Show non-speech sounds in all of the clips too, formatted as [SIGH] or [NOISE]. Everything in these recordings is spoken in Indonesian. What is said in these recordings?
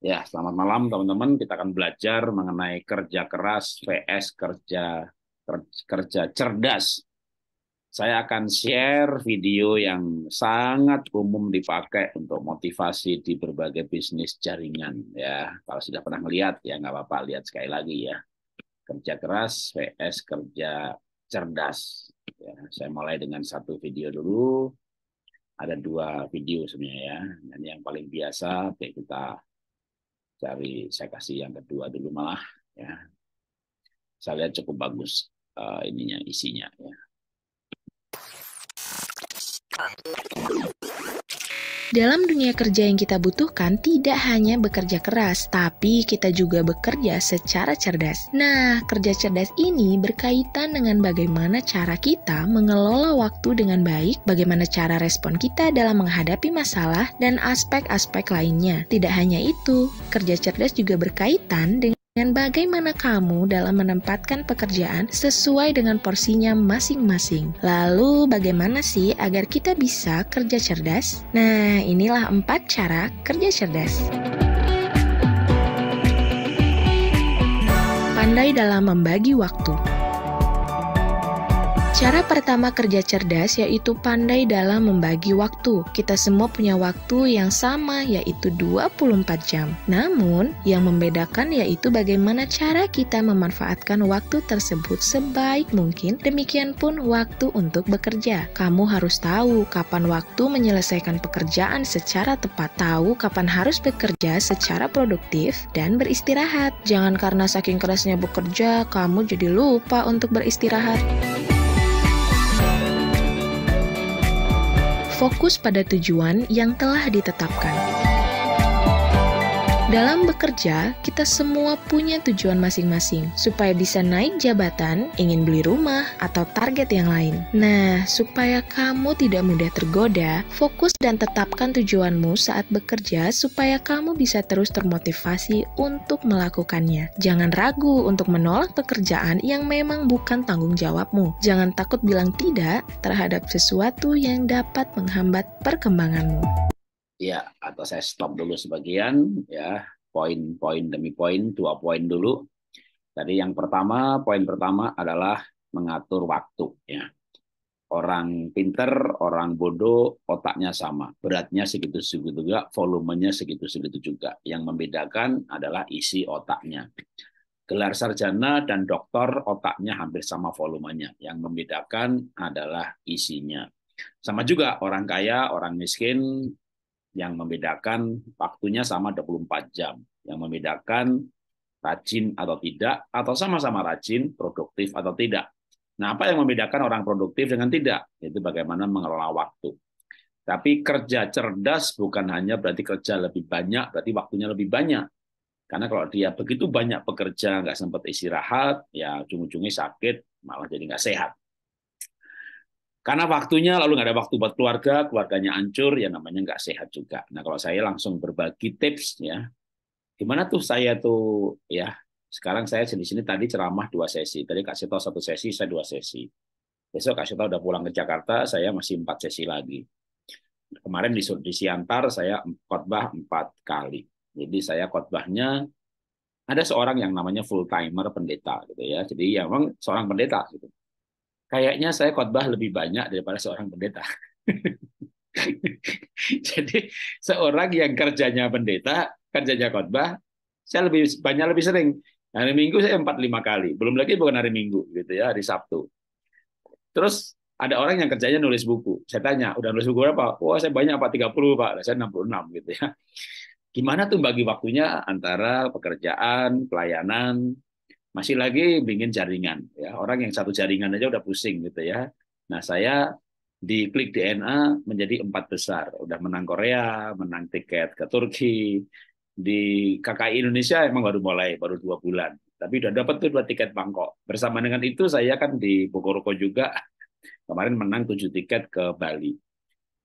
Ya, selamat malam teman-teman. Kita akan belajar mengenai kerja keras vs kerja kerja cerdas. Saya akan share video yang sangat umum dipakai untuk motivasi di berbagai bisnis jaringan. Ya, kalau sudah pernah melihat ya nggak apa-apa lihat sekali lagi ya. Kerja keras vs kerja cerdas. Ya, saya mulai dengan satu video dulu. Ada dua video sebenarnya ya. Dan yang paling biasa, kita cari saya kasih yang kedua dulu malah ya saya lihat cukup bagus uh, ininya isinya ya dalam dunia kerja yang kita butuhkan tidak hanya bekerja keras, tapi kita juga bekerja secara cerdas. Nah, kerja cerdas ini berkaitan dengan bagaimana cara kita mengelola waktu dengan baik, bagaimana cara respon kita dalam menghadapi masalah dan aspek-aspek lainnya. Tidak hanya itu, kerja cerdas juga berkaitan dengan dan bagaimana kamu dalam menempatkan pekerjaan sesuai dengan porsinya masing-masing. Lalu, bagaimana sih agar kita bisa kerja cerdas? Nah, inilah empat cara kerja cerdas. Pandai dalam membagi waktu. Cara pertama kerja cerdas yaitu pandai dalam membagi waktu. Kita semua punya waktu yang sama yaitu 24 jam. Namun, yang membedakan yaitu bagaimana cara kita memanfaatkan waktu tersebut sebaik mungkin. Demikian pun waktu untuk bekerja. Kamu harus tahu kapan waktu menyelesaikan pekerjaan secara tepat, tahu kapan harus bekerja secara produktif dan beristirahat. Jangan karena saking kerasnya bekerja kamu jadi lupa untuk beristirahat. fokus pada tujuan yang telah ditetapkan. Dalam bekerja, kita semua punya tujuan masing-masing, supaya bisa naik jabatan, ingin beli rumah, atau target yang lain. Nah, supaya kamu tidak mudah tergoda, fokus dan tetapkan tujuanmu saat bekerja supaya kamu bisa terus termotivasi untuk melakukannya. Jangan ragu untuk menolak pekerjaan yang memang bukan tanggung jawabmu. Jangan takut bilang tidak terhadap sesuatu yang dapat menghambat perkembanganmu ya atau saya stop dulu sebagian ya poin-poin demi poin dua poin dulu tadi yang pertama poin pertama adalah mengatur waktu ya orang pinter orang bodoh otaknya sama beratnya segitu segitu juga volumenya segitu segitu juga yang membedakan adalah isi otaknya gelar sarjana dan doktor otaknya hampir sama volumenya yang membedakan adalah isinya sama juga orang kaya, orang miskin, yang membedakan waktunya sama 24 jam. Yang membedakan rajin atau tidak, atau sama-sama rajin, produktif atau tidak. Nah, apa yang membedakan orang produktif dengan tidak? Itu bagaimana mengelola waktu. Tapi kerja cerdas bukan hanya berarti kerja lebih banyak, berarti waktunya lebih banyak. Karena kalau dia begitu banyak bekerja, nggak sempat istirahat, ya ujung-ujungnya sakit, malah jadi nggak sehat. Karena waktunya lalu nggak ada waktu buat keluarga, keluarganya hancur, ya namanya nggak sehat juga. Nah kalau saya langsung berbagi tips ya, gimana tuh saya tuh ya sekarang saya di sini tadi ceramah dua sesi, tadi kasih tahu satu sesi, saya dua sesi. Besok kasih tahu udah pulang ke Jakarta, saya masih empat sesi lagi. Kemarin di, di Siantar saya khotbah empat kali. Jadi saya khotbahnya ada seorang yang namanya full timer pendeta gitu ya. Jadi ya memang seorang pendeta gitu kayaknya saya khotbah lebih banyak daripada seorang pendeta. [LAUGHS] Jadi seorang yang kerjanya pendeta, kerjanya khotbah, saya lebih banyak lebih sering. Hari Minggu saya empat lima kali, belum lagi bukan hari Minggu gitu ya, hari Sabtu. Terus ada orang yang kerjanya nulis buku. Saya tanya, udah nulis buku berapa? Wah, oh, saya banyak tiga 30, Pak. Saya 66 gitu ya. Gimana tuh bagi waktunya antara pekerjaan, pelayanan, masih lagi bikin jaringan ya orang yang satu jaringan aja udah pusing gitu ya nah saya di klik DNA menjadi empat besar udah menang Korea menang tiket ke Turki di KKI Indonesia emang baru mulai baru dua bulan tapi udah dapat tuh dua tiket Bangkok bersama dengan itu saya kan di Bogoroko juga kemarin menang tujuh tiket ke Bali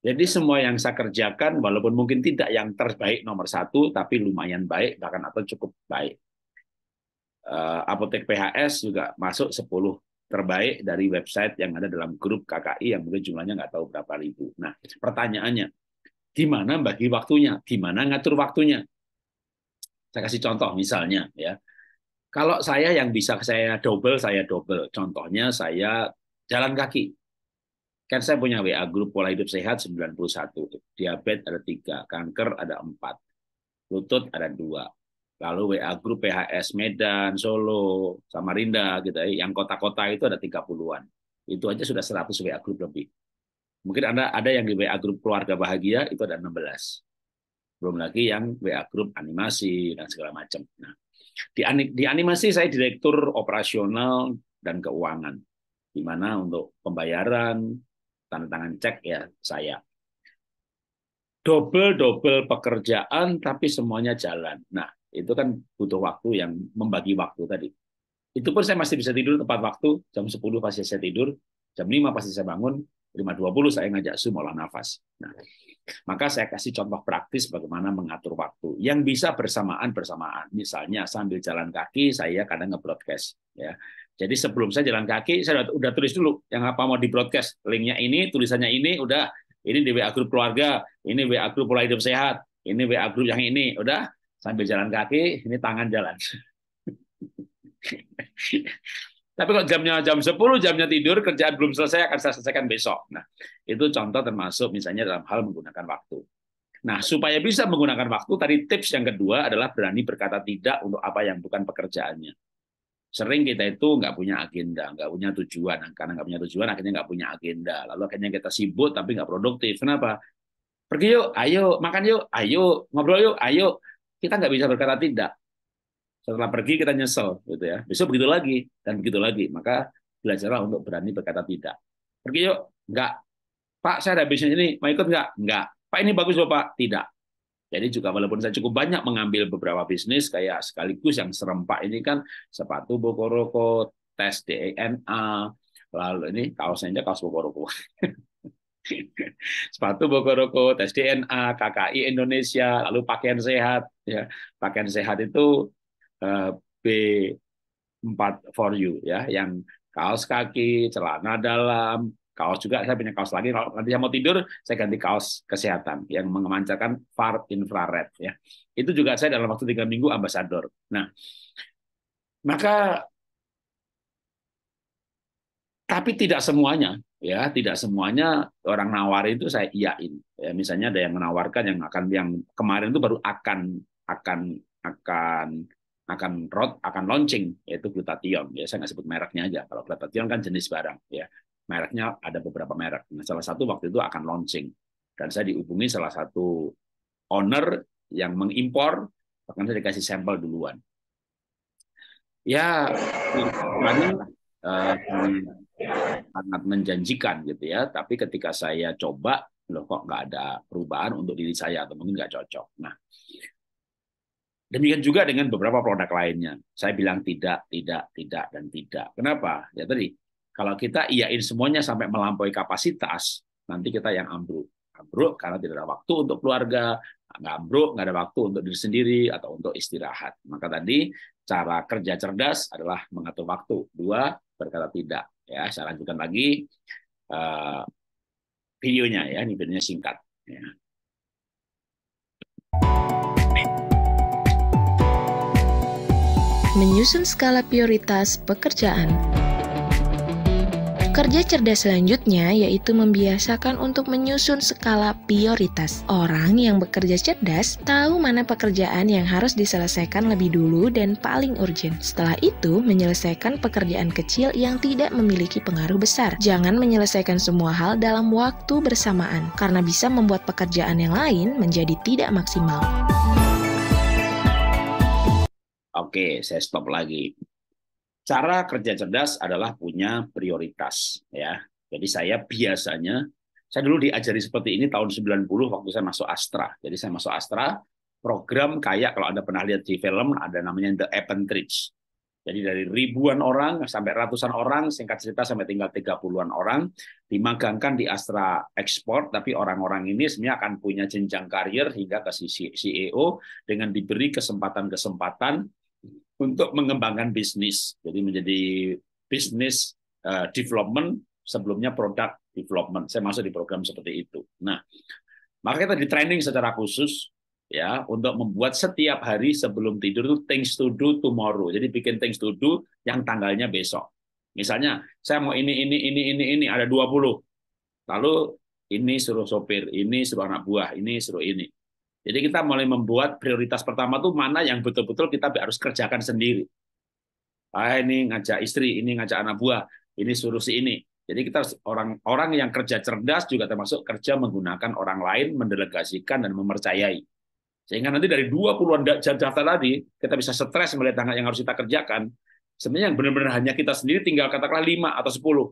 jadi semua yang saya kerjakan walaupun mungkin tidak yang terbaik nomor satu tapi lumayan baik bahkan atau cukup baik Eh, apotek PHS juga masuk 10 terbaik dari website yang ada dalam grup KKI yang mungkin jumlahnya nggak tahu berapa ribu. Nah, pertanyaannya, gimana bagi waktunya? Gimana ngatur waktunya? Saya kasih contoh misalnya ya. Kalau saya yang bisa saya double, saya double. Contohnya saya jalan kaki. Kan saya punya WA grup pola hidup sehat 91, diabetes ada tiga, kanker ada empat, lutut ada dua lalu WA Group PHS Medan, Solo, Samarinda gitu ya. Yang kota-kota itu ada 30-an. Itu aja sudah 100 WA Group lebih. Mungkin Anda ada yang di WA Group Keluarga Bahagia itu ada 16. Belum lagi yang WA Group Animasi dan segala macam. Nah, di, di animasi saya direktur operasional dan keuangan. Di mana untuk pembayaran, tanda tangan cek ya saya double double pekerjaan tapi semuanya jalan. Nah, itu kan butuh waktu yang membagi waktu tadi. Itu pun saya masih bisa tidur tepat waktu, jam 10 pasti saya tidur, jam 5 pasti saya bangun, 5.20 saya ngajak Zoom olah nafas. Nah, maka saya kasih contoh praktis bagaimana mengatur waktu yang bisa bersamaan-bersamaan. Misalnya sambil jalan kaki saya kadang nge-broadcast. Ya. Jadi sebelum saya jalan kaki, saya udah, tulis dulu yang apa mau di-broadcast. Linknya ini, tulisannya ini, udah. Ini di WA grup keluarga, ini WA grup pola hidup sehat, ini WA grup yang ini, udah sambil jalan kaki, ini tangan jalan. Tapi kalau jamnya jam 10, jamnya tidur, kerjaan belum selesai, akan saya selesaikan besok. Nah, itu contoh termasuk misalnya dalam hal menggunakan waktu. Nah, supaya bisa menggunakan waktu, tadi tips yang kedua adalah berani berkata tidak untuk apa yang bukan pekerjaannya. Sering kita itu nggak punya agenda, nggak punya tujuan. Nah, karena nggak punya tujuan, akhirnya nggak punya agenda. Lalu akhirnya kita sibuk tapi nggak produktif. Kenapa? Pergi yuk, ayo, makan yuk, ayo, ngobrol yuk, ayo kita nggak bisa berkata tidak. Setelah pergi kita nyesel, gitu ya. Besok begitu lagi dan begitu lagi. Maka belajarlah untuk berani berkata tidak. Pergi yuk, nggak. Pak, saya ada bisnis ini, mau ikut nggak? Nggak. Pak ini bagus loh Pak, tidak. Jadi juga walaupun saya cukup banyak mengambil beberapa bisnis kayak sekaligus yang serempak ini kan sepatu Bokoroko, tes DNA, lalu ini kaosnya aja kaos Bokoroko. [LAUGHS] sepatu Bokoroko, tes DNA, KKI Indonesia, lalu pakaian sehat. Ya. Pakaian sehat itu eh, B4 for you ya, yang kaos kaki, celana dalam, kaos juga saya punya kaos lagi kalau nanti saya mau tidur saya ganti kaos kesehatan yang mengemancarkan far infrared ya itu juga saya dalam waktu tiga minggu ambasador nah maka tapi tidak semuanya ya tidak semuanya orang nawar itu saya iyain ya misalnya ada yang menawarkan yang akan yang kemarin itu baru akan akan akan akan rot akan launching yaitu glutathione ya saya nggak sebut mereknya aja kalau glutathione kan jenis barang ya mereknya ada beberapa merek nah, salah satu waktu itu akan launching dan saya dihubungi salah satu owner yang mengimpor bahkan saya dikasih sampel duluan ya mana? sangat menjanjikan gitu ya. Tapi ketika saya coba, loh kok nggak ada perubahan untuk diri saya atau mungkin nggak cocok. Nah, demikian juga dengan beberapa produk lainnya. Saya bilang tidak, tidak, tidak, dan tidak. Kenapa? Ya tadi, kalau kita iyain semuanya sampai melampaui kapasitas, nanti kita yang ambruk. Ambruk karena tidak ada waktu untuk keluarga, nggak ambruk nggak ada waktu untuk diri sendiri atau untuk istirahat. Maka tadi cara kerja cerdas adalah mengatur waktu. Dua, berkata tidak Ya, saya lanjutkan lagi uh, videonya ya, ini videonya singkat. Ya. Menyusun skala prioritas pekerjaan Kerja cerdas selanjutnya yaitu membiasakan untuk menyusun skala prioritas. Orang yang bekerja cerdas tahu mana pekerjaan yang harus diselesaikan lebih dulu dan paling urgent. Setelah itu, menyelesaikan pekerjaan kecil yang tidak memiliki pengaruh besar. Jangan menyelesaikan semua hal dalam waktu bersamaan, karena bisa membuat pekerjaan yang lain menjadi tidak maksimal. Oke, saya stop lagi cara kerja cerdas adalah punya prioritas ya. Jadi saya biasanya saya dulu diajari seperti ini tahun 90 waktu saya masuk Astra. Jadi saya masuk Astra program kayak kalau Anda pernah lihat di film ada namanya The Appentrich. Jadi dari ribuan orang sampai ratusan orang, singkat cerita sampai tinggal tiga puluhan orang, dimagangkan di Astra Export, tapi orang-orang ini sebenarnya akan punya jenjang karir hingga ke CEO dengan diberi kesempatan-kesempatan untuk mengembangkan bisnis. Jadi menjadi bisnis eh, development sebelumnya produk development. Saya masuk di program seperti itu. Nah, maka kita di training secara khusus ya untuk membuat setiap hari sebelum tidur itu things to do tomorrow. Jadi bikin things to do yang tanggalnya besok. Misalnya saya mau ini ini ini ini ini ada 20. Lalu ini suruh sopir, ini suruh anak buah, ini suruh ini. Jadi kita mulai membuat prioritas pertama tuh mana yang betul-betul kita harus kerjakan sendiri. Ah ini ngajak istri, ini ngajak anak buah, ini suruh si ini. Jadi kita orang-orang yang kerja cerdas juga termasuk kerja menggunakan orang lain, mendelegasikan dan mempercayai. Sehingga nanti dari dua puluhan daftar tadi, kita bisa stres melihat yang harus kita kerjakan. Sebenarnya yang benar-benar hanya kita sendiri tinggal katakanlah lima atau sepuluh.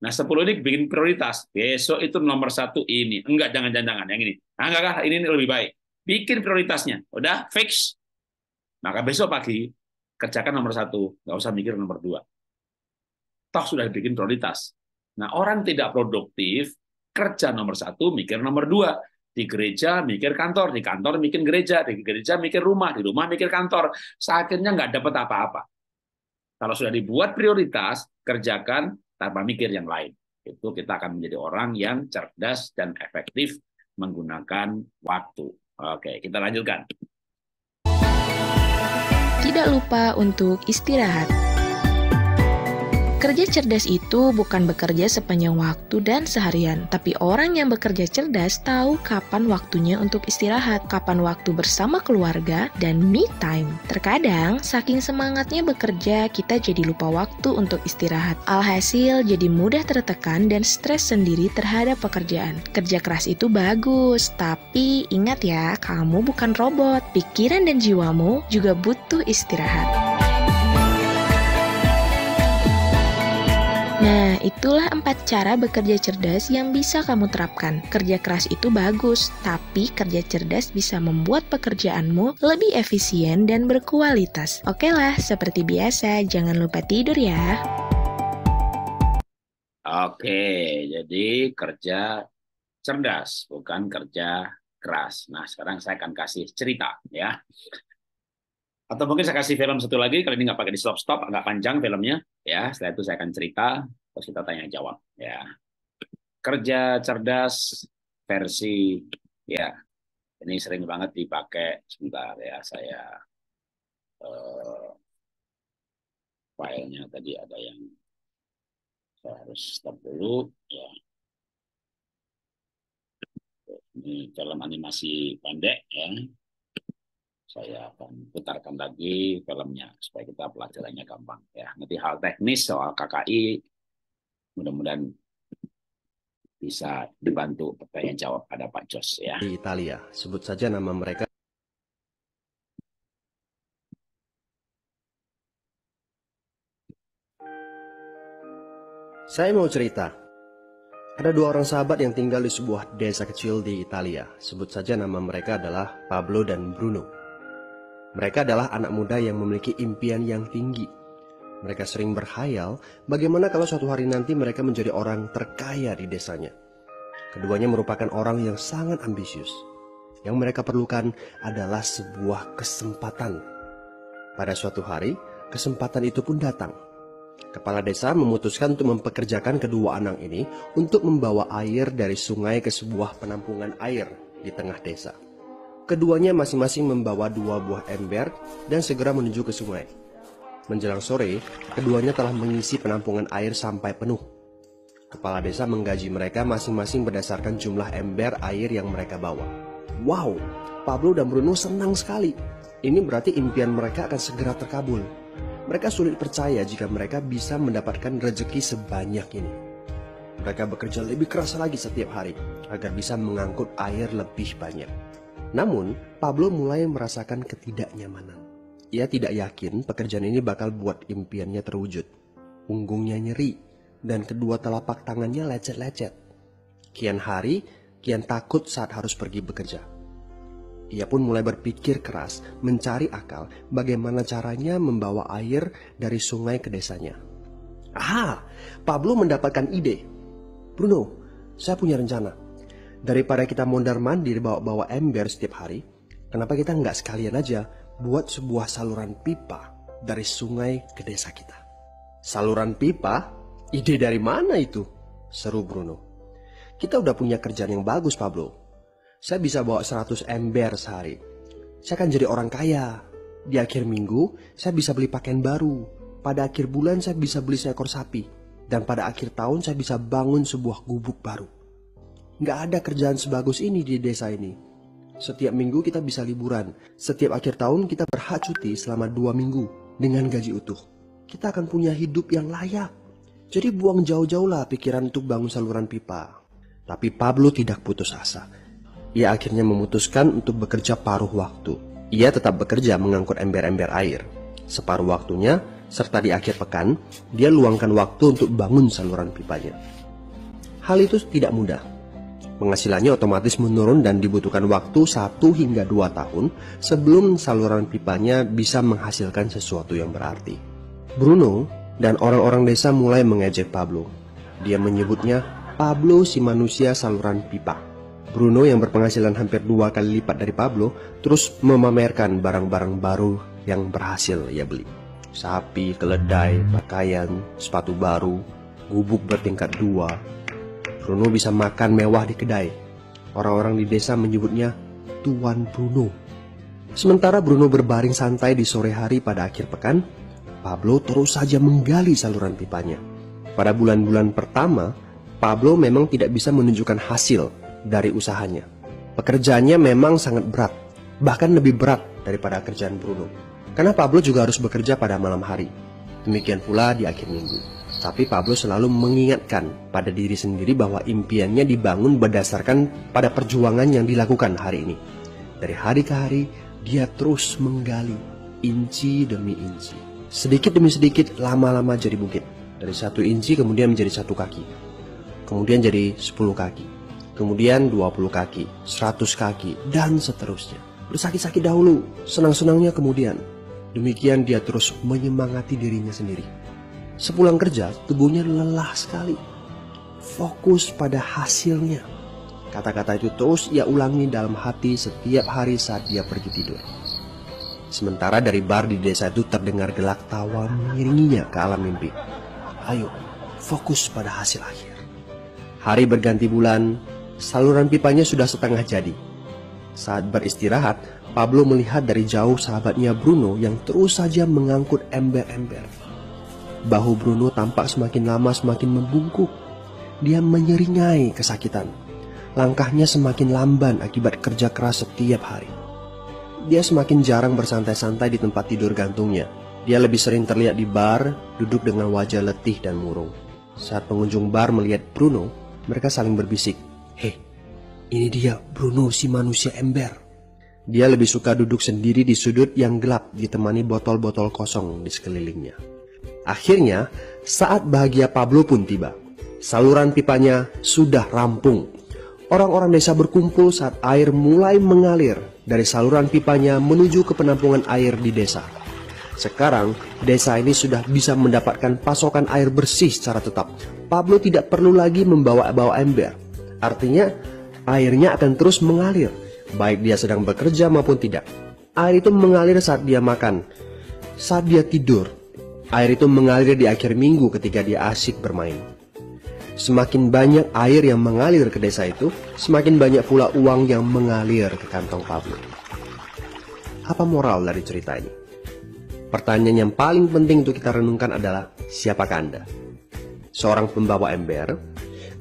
Nah, 10 ini bikin prioritas. Besok itu nomor satu ini. Enggak, jangan-jangan. Yang ini. Nah, enggak, enggak, ini lebih baik. Bikin prioritasnya. Udah, fix. Maka besok pagi, kerjakan nomor satu. Enggak usah mikir nomor dua. Toh sudah bikin prioritas. Nah, orang tidak produktif, kerja nomor satu, mikir nomor dua. Di gereja, mikir kantor. Di kantor, mikir gereja. Di gereja, mikir rumah. Di rumah, mikir kantor. Akhirnya nggak dapat apa-apa. Kalau sudah dibuat prioritas, kerjakan tanpa mikir yang lain. Itu kita akan menjadi orang yang cerdas dan efektif menggunakan waktu. Oke, kita lanjutkan. Tidak lupa untuk istirahat. Kerja cerdas itu bukan bekerja sepanjang waktu dan seharian, tapi orang yang bekerja cerdas tahu kapan waktunya untuk istirahat, kapan waktu bersama keluarga, dan me time. Terkadang, saking semangatnya bekerja, kita jadi lupa waktu untuk istirahat. Alhasil, jadi mudah tertekan dan stres sendiri terhadap pekerjaan. Kerja keras itu bagus, tapi ingat ya, kamu bukan robot. Pikiran dan jiwamu juga butuh istirahat. Nah, itulah empat cara bekerja cerdas yang bisa kamu terapkan. Kerja keras itu bagus, tapi kerja cerdas bisa membuat pekerjaanmu lebih efisien dan berkualitas. Oke lah, seperti biasa, jangan lupa tidur ya. Oke, jadi kerja cerdas, bukan kerja keras. Nah, sekarang saya akan kasih cerita ya. Atau mungkin saya kasih film satu lagi, kali ini nggak pakai di stop stop, agak panjang filmnya. Ya, setelah itu saya akan cerita, terus kita tanya jawab. Ya, kerja cerdas versi ya ini sering banget dipakai. Sebentar ya, saya uh, filenya tadi ada yang saya harus stop dulu. Ya. Ini film animasi pendek ya saya akan putarkan lagi filmnya supaya kita pelajarannya gampang ya. Nanti hal teknis soal KKI mudah-mudahan bisa dibantu pertanyaan jawab pada Pak Jos ya. Di Italia, sebut saja nama mereka. Saya mau cerita. Ada dua orang sahabat yang tinggal di sebuah desa kecil di Italia. Sebut saja nama mereka adalah Pablo dan Bruno. Mereka adalah anak muda yang memiliki impian yang tinggi. Mereka sering berhayal bagaimana kalau suatu hari nanti mereka menjadi orang terkaya di desanya. Keduanya merupakan orang yang sangat ambisius. Yang mereka perlukan adalah sebuah kesempatan. Pada suatu hari, kesempatan itu pun datang. Kepala desa memutuskan untuk mempekerjakan kedua anak ini untuk membawa air dari sungai ke sebuah penampungan air di tengah desa. Keduanya masing-masing membawa dua buah ember dan segera menuju ke sungai. Menjelang sore, keduanya telah mengisi penampungan air sampai penuh. Kepala desa menggaji mereka masing-masing berdasarkan jumlah ember air yang mereka bawa. Wow, Pablo dan Bruno senang sekali. Ini berarti impian mereka akan segera terkabul. Mereka sulit percaya jika mereka bisa mendapatkan rezeki sebanyak ini. Mereka bekerja lebih keras lagi setiap hari agar bisa mengangkut air lebih banyak. Namun, Pablo mulai merasakan ketidaknyamanan. Ia tidak yakin pekerjaan ini bakal buat impiannya terwujud. Punggungnya nyeri, dan kedua telapak tangannya lecet-lecet. Kian hari, kian takut saat harus pergi bekerja. Ia pun mulai berpikir keras, mencari akal bagaimana caranya membawa air dari sungai ke desanya. Aha, Pablo mendapatkan ide. Bruno, saya punya rencana. Daripada kita mondar-mandir bawa-bawa ember setiap hari, kenapa kita nggak sekalian aja buat sebuah saluran pipa dari sungai ke desa kita? Saluran pipa? Ide dari mana itu? Seru Bruno. Kita udah punya kerjaan yang bagus Pablo. Saya bisa bawa 100 ember sehari. Saya akan jadi orang kaya. Di akhir minggu, saya bisa beli pakaian baru. Pada akhir bulan, saya bisa beli seekor sapi. Dan pada akhir tahun, saya bisa bangun sebuah gubuk baru nggak ada kerjaan sebagus ini di desa ini. Setiap minggu kita bisa liburan, setiap akhir tahun kita berhak cuti selama dua minggu dengan gaji utuh. Kita akan punya hidup yang layak. Jadi buang jauh-jauh lah pikiran untuk bangun saluran pipa. Tapi Pablo tidak putus asa. Ia akhirnya memutuskan untuk bekerja paruh waktu. Ia tetap bekerja mengangkut ember-ember air. Separuh waktunya, serta di akhir pekan, dia luangkan waktu untuk bangun saluran pipanya. Hal itu tidak mudah, Penghasilannya otomatis menurun dan dibutuhkan waktu 1 hingga 2 tahun sebelum saluran pipanya bisa menghasilkan sesuatu yang berarti. Bruno dan orang-orang desa mulai mengejek Pablo. Dia menyebutnya Pablo si manusia saluran pipa. Bruno yang berpenghasilan hampir dua kali lipat dari Pablo terus memamerkan barang-barang baru yang berhasil ia beli. Sapi, keledai, pakaian, sepatu baru, gubuk bertingkat dua, Bruno bisa makan mewah di kedai. Orang-orang di desa menyebutnya Tuan Bruno. Sementara Bruno berbaring santai di sore hari pada akhir pekan, Pablo terus saja menggali saluran pipanya. Pada bulan-bulan pertama, Pablo memang tidak bisa menunjukkan hasil dari usahanya. Pekerjaannya memang sangat berat, bahkan lebih berat daripada kerjaan Bruno. Karena Pablo juga harus bekerja pada malam hari. Demikian pula di akhir minggu. Tapi Pablo selalu mengingatkan pada diri sendiri bahwa impiannya dibangun berdasarkan pada perjuangan yang dilakukan hari ini. Dari hari ke hari, dia terus menggali inci demi inci. Sedikit demi sedikit, lama-lama jadi bukit. Dari satu inci kemudian menjadi satu kaki. Kemudian jadi sepuluh kaki. Kemudian dua puluh kaki, seratus kaki, dan seterusnya. Bersakit-sakit dahulu, senang-senangnya kemudian. Demikian dia terus menyemangati dirinya sendiri Sepulang kerja, tubuhnya lelah sekali. Fokus pada hasilnya. Kata-kata itu terus ia ulangi dalam hati setiap hari saat dia pergi tidur. Sementara dari bar di desa itu terdengar gelak tawa mengiringinya ke alam mimpi. Ayo, fokus pada hasil akhir. Hari berganti bulan, saluran pipanya sudah setengah jadi. Saat beristirahat, Pablo melihat dari jauh sahabatnya Bruno yang terus saja mengangkut ember-ember. Bahu Bruno tampak semakin lama semakin membungkuk. Dia menyeringai kesakitan. Langkahnya semakin lamban akibat kerja keras setiap hari. Dia semakin jarang bersantai-santai di tempat tidur gantungnya. Dia lebih sering terlihat di bar, duduk dengan wajah letih dan murung. Saat pengunjung bar melihat Bruno, mereka saling berbisik. Hei, ini dia Bruno si manusia ember. Dia lebih suka duduk sendiri di sudut yang gelap ditemani botol-botol kosong di sekelilingnya. Akhirnya, saat bahagia Pablo pun tiba. Saluran pipanya sudah rampung. Orang-orang desa berkumpul saat air mulai mengalir dari saluran pipanya menuju ke penampungan air di desa. Sekarang, desa ini sudah bisa mendapatkan pasokan air bersih secara tetap. Pablo tidak perlu lagi membawa-bawa ember. Artinya, airnya akan terus mengalir, baik dia sedang bekerja maupun tidak. Air itu mengalir saat dia makan, saat dia tidur, Air itu mengalir di akhir minggu ketika dia asik bermain. Semakin banyak air yang mengalir ke desa itu, semakin banyak pula uang yang mengalir ke kantong Pablo. Apa moral dari cerita ini? Pertanyaan yang paling penting untuk kita renungkan adalah, siapakah Anda? Seorang pembawa ember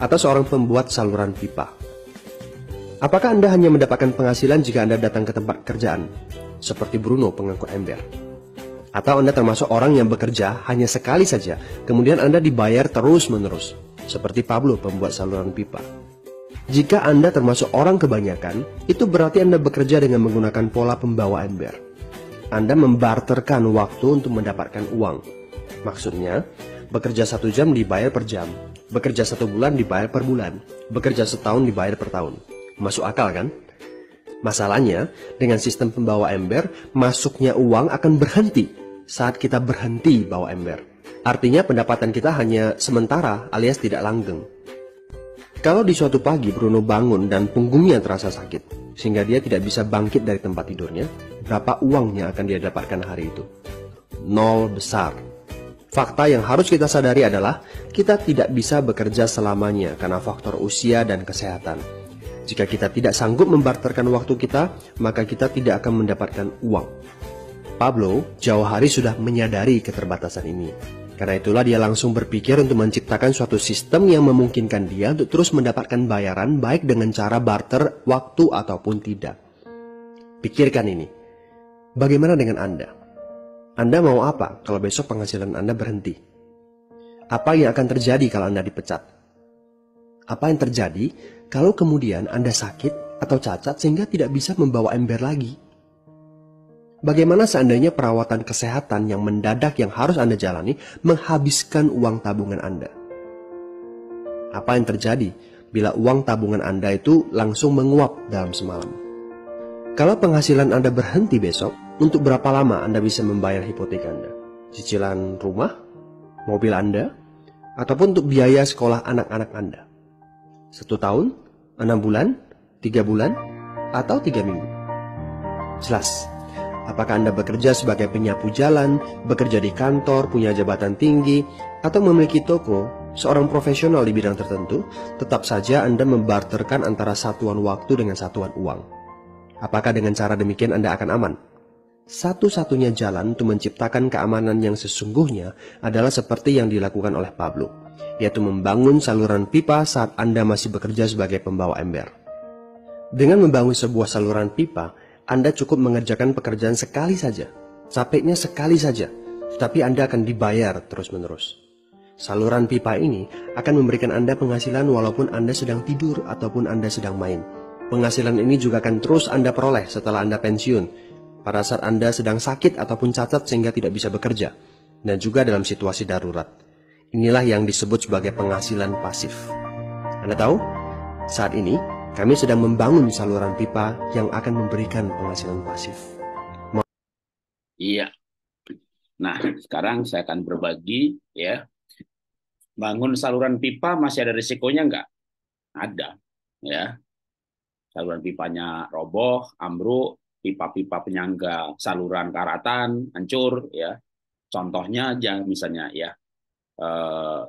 atau seorang pembuat saluran pipa? Apakah Anda hanya mendapatkan penghasilan jika Anda datang ke tempat kerjaan, seperti Bruno pengangkut ember? Atau Anda termasuk orang yang bekerja hanya sekali saja, kemudian Anda dibayar terus-menerus, seperti Pablo pembuat saluran pipa. Jika Anda termasuk orang kebanyakan, itu berarti Anda bekerja dengan menggunakan pola pembawa ember. Anda membarterkan waktu untuk mendapatkan uang. Maksudnya, bekerja satu jam dibayar per jam, bekerja satu bulan dibayar per bulan, bekerja setahun dibayar per tahun. Masuk akal kan? Masalahnya, dengan sistem pembawa ember, masuknya uang akan berhenti saat kita berhenti bawa ember. Artinya pendapatan kita hanya sementara alias tidak langgeng. Kalau di suatu pagi Bruno bangun dan punggungnya terasa sakit, sehingga dia tidak bisa bangkit dari tempat tidurnya, berapa uangnya akan dia dapatkan hari itu? Nol besar. Fakta yang harus kita sadari adalah kita tidak bisa bekerja selamanya karena faktor usia dan kesehatan. Jika kita tidak sanggup membarterkan waktu kita, maka kita tidak akan mendapatkan uang. Pablo jauh hari sudah menyadari keterbatasan ini. Karena itulah dia langsung berpikir untuk menciptakan suatu sistem yang memungkinkan dia untuk terus mendapatkan bayaran baik dengan cara barter waktu ataupun tidak. Pikirkan ini. Bagaimana dengan Anda? Anda mau apa kalau besok penghasilan Anda berhenti? Apa yang akan terjadi kalau Anda dipecat? Apa yang terjadi kalau kemudian Anda sakit atau cacat sehingga tidak bisa membawa ember lagi, Bagaimana seandainya perawatan kesehatan yang mendadak yang harus Anda jalani menghabiskan uang tabungan Anda? Apa yang terjadi bila uang tabungan Anda itu langsung menguap dalam semalam? Kalau penghasilan Anda berhenti besok, untuk berapa lama Anda bisa membayar hipotek Anda? Cicilan rumah, mobil Anda, ataupun untuk biaya sekolah anak-anak Anda? satu tahun, enam bulan, tiga bulan, atau tiga minggu. Jelas, apakah Anda bekerja sebagai penyapu jalan, bekerja di kantor, punya jabatan tinggi, atau memiliki toko, seorang profesional di bidang tertentu, tetap saja Anda membarterkan antara satuan waktu dengan satuan uang. Apakah dengan cara demikian Anda akan aman? Satu-satunya jalan untuk menciptakan keamanan yang sesungguhnya adalah seperti yang dilakukan oleh Pablo yaitu membangun saluran pipa saat Anda masih bekerja sebagai pembawa ember. Dengan membangun sebuah saluran pipa, Anda cukup mengerjakan pekerjaan sekali saja, capeknya sekali saja, tetapi Anda akan dibayar terus-menerus. Saluran pipa ini akan memberikan Anda penghasilan walaupun Anda sedang tidur ataupun Anda sedang main. Penghasilan ini juga akan terus Anda peroleh setelah Anda pensiun, pada saat Anda sedang sakit ataupun cacat sehingga tidak bisa bekerja, dan juga dalam situasi darurat. Inilah yang disebut sebagai penghasilan pasif. Anda tahu, saat ini kami sedang membangun saluran pipa yang akan memberikan penghasilan pasif. Ma Iya. Nah, sekarang saya akan berbagi ya. Bangun saluran pipa masih ada risikonya nggak? Ada, ya. Saluran pipanya roboh, ambruk, pipa-pipa penyangga saluran karatan hancur ya. Contohnya aja misalnya ya Eh,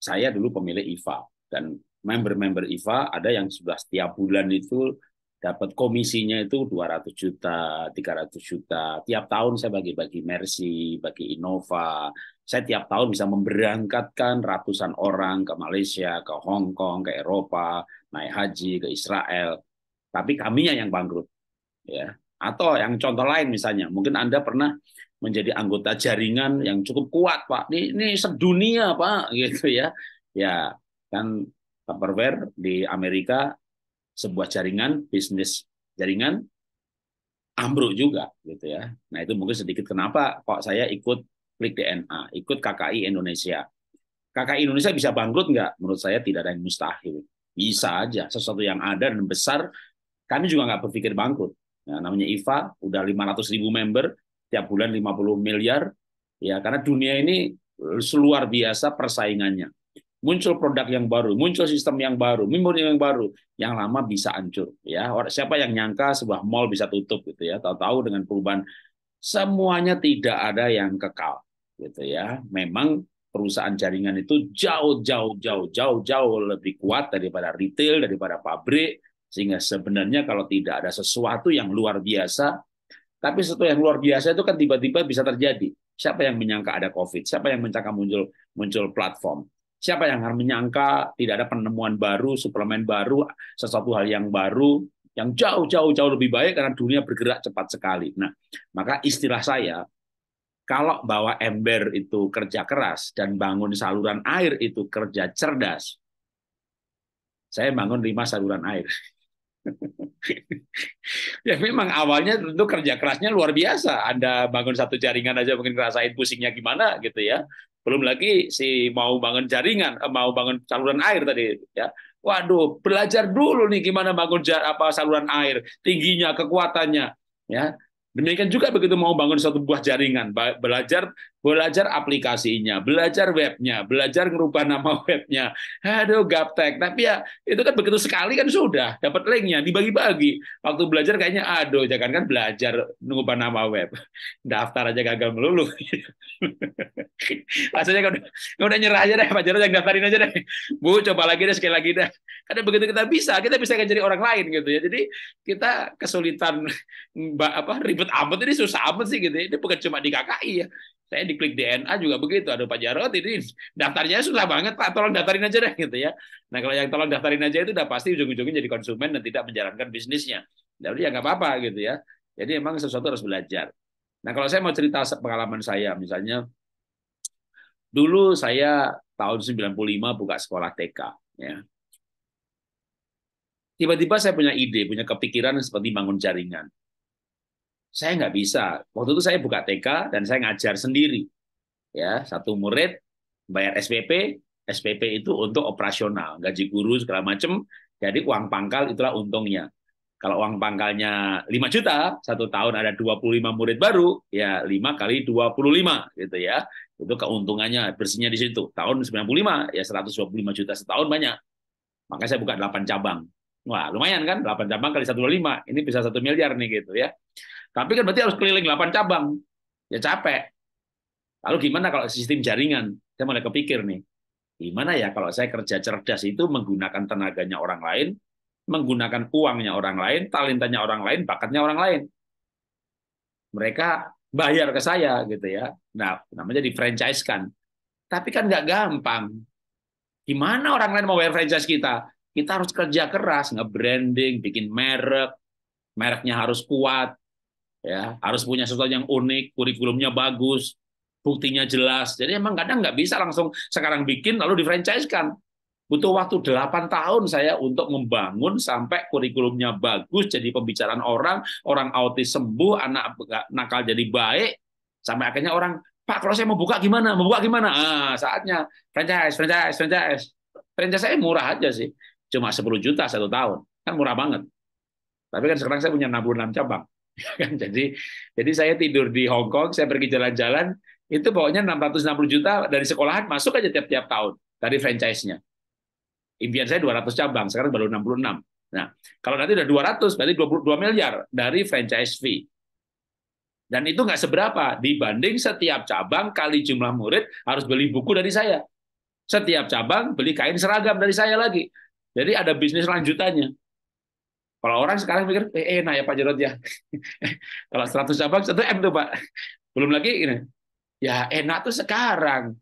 saya dulu pemilik IFA dan member-member IFA ada yang sudah setiap bulan itu dapat komisinya itu 200 juta, 300 juta. Tiap tahun saya bagi-bagi Mercy, bagi Innova. Saya tiap tahun bisa memberangkatkan ratusan orang ke Malaysia, ke Hong Kong, ke Eropa, naik haji ke Israel. Tapi kaminya yang bangkrut. Ya. Atau yang contoh lain misalnya, mungkin Anda pernah menjadi anggota jaringan yang cukup kuat Pak. Ini, ini sedunia Pak [LAUGHS] gitu ya. Ya kan Tupperware di Amerika sebuah jaringan bisnis jaringan ambruk juga gitu ya. Nah itu mungkin sedikit kenapa kok saya ikut klik DNA, ikut KKI Indonesia. KKI Indonesia bisa bangkrut nggak? Menurut saya tidak ada yang mustahil. Bisa aja, sesuatu yang ada dan besar, kami juga nggak berpikir bangkrut. Nah, namanya IFA, udah 500 ribu member, tiap bulan 50 miliar ya karena dunia ini luar biasa persaingannya muncul produk yang baru muncul sistem yang baru memori yang baru yang lama bisa hancur ya siapa yang nyangka sebuah mall bisa tutup gitu ya tahu-tahu dengan perubahan semuanya tidak ada yang kekal gitu ya memang perusahaan jaringan itu jauh jauh jauh jauh jauh lebih kuat daripada retail daripada pabrik sehingga sebenarnya kalau tidak ada sesuatu yang luar biasa tapi sesuatu yang luar biasa itu kan tiba-tiba bisa terjadi. Siapa yang menyangka ada COVID? Siapa yang menyangka muncul muncul platform? Siapa yang harus menyangka tidak ada penemuan baru, suplemen baru, sesuatu hal yang baru yang jauh-jauh jauh lebih baik karena dunia bergerak cepat sekali. Nah, maka istilah saya kalau bawa ember itu kerja keras dan bangun saluran air itu kerja cerdas. Saya bangun lima saluran air. [LAUGHS] ya memang awalnya tentu kerja kerasnya luar biasa. Anda bangun satu jaringan aja mungkin ngerasain pusingnya gimana gitu ya. Belum lagi si mau bangun jaringan, eh, mau bangun saluran air tadi ya. Waduh, belajar dulu nih gimana bangun jar, apa saluran air, tingginya, kekuatannya, ya. Demikian juga begitu mau bangun satu buah jaringan, belajar belajar aplikasinya, belajar webnya, belajar ngerubah nama [LAUGHS] webnya. Aduh, gaptek. Tapi ya itu kan begitu sekali kan sudah dapat linknya, dibagi-bagi. Waktu belajar kayaknya aduh, jangan kan belajar ngerubah nama web. [LAUGHS] Daftar aja gagal melulu. Rasanya [LAUGHS] kan udah nyerah aja deh, Pak Jarod yang daftarin aja deh. Bu, coba lagi deh sekali lagi deh. Karena begitu kita bisa, kita bisa kan jadi orang lain gitu ya. Jadi kita kesulitan mbak apa ribet amat ini susah amat sih gitu. Ya. Ini bukan cuma di KKI ya saya diklik DNA juga begitu. Ada Pak Jarot ini daftarnya susah banget Pak, tolong daftarin aja deh gitu ya. Nah kalau yang tolong daftarin aja itu udah pasti ujung-ujungnya jadi konsumen dan tidak menjalankan bisnisnya. Jadi ya nggak apa-apa gitu ya. Jadi emang sesuatu harus belajar. Nah kalau saya mau cerita pengalaman saya misalnya, dulu saya tahun 95 buka sekolah TK. ya Tiba-tiba saya punya ide, punya kepikiran seperti bangun jaringan saya nggak bisa. Waktu itu saya buka TK dan saya ngajar sendiri. Ya, satu murid bayar SPP, SPP itu untuk operasional, gaji guru segala macam. Jadi uang pangkal itulah untungnya. Kalau uang pangkalnya 5 juta, satu tahun ada 25 murid baru, ya 5 kali 25 gitu ya. Itu keuntungannya bersihnya di situ. Tahun 95 ya 125 juta setahun banyak. Makanya saya buka 8 cabang. Wah, lumayan kan? 8 cabang kali 125. Ini bisa 1 miliar nih gitu ya. Tapi kan berarti harus keliling 8 cabang. Ya capek. Lalu gimana kalau sistem jaringan? Saya mulai kepikir nih. Gimana ya kalau saya kerja cerdas itu menggunakan tenaganya orang lain, menggunakan uangnya orang lain, talentanya orang lain, bakatnya orang lain. Mereka bayar ke saya gitu ya. Nah, namanya di franchise kan. Tapi kan nggak gampang. Gimana orang lain mau bayar franchise kita? Kita harus kerja keras, nge-branding, bikin merek, mereknya harus kuat, ya harus punya sesuatu yang unik kurikulumnya bagus buktinya jelas jadi emang kadang nggak bisa langsung sekarang bikin lalu difranchise butuh waktu 8 tahun saya untuk membangun sampai kurikulumnya bagus jadi pembicaraan orang orang autis sembuh anak nakal jadi baik sampai akhirnya orang Pak kalau saya mau buka gimana mau buka gimana ah saatnya franchise franchise franchise franchise saya murah aja sih cuma 10 juta satu tahun kan murah banget tapi kan sekarang saya punya 66 cabang Kan? [LAUGHS] jadi jadi saya tidur di Hong Kong, saya pergi jalan-jalan, itu pokoknya 660 juta dari sekolahan masuk aja tiap-tiap tahun dari franchise-nya. Impian saya 200 cabang, sekarang baru 66. Nah, kalau nanti udah 200, berarti 22 miliar dari franchise fee. Dan itu nggak seberapa dibanding setiap cabang kali jumlah murid harus beli buku dari saya. Setiap cabang beli kain seragam dari saya lagi. Jadi ada bisnis lanjutannya. Kalau orang sekarang mikir eh, eh enak ya Pak Jarod ya. [LAUGHS] Kalau 100 cabang, 1 M tuh Pak. Belum lagi ini. Ya enak tuh sekarang.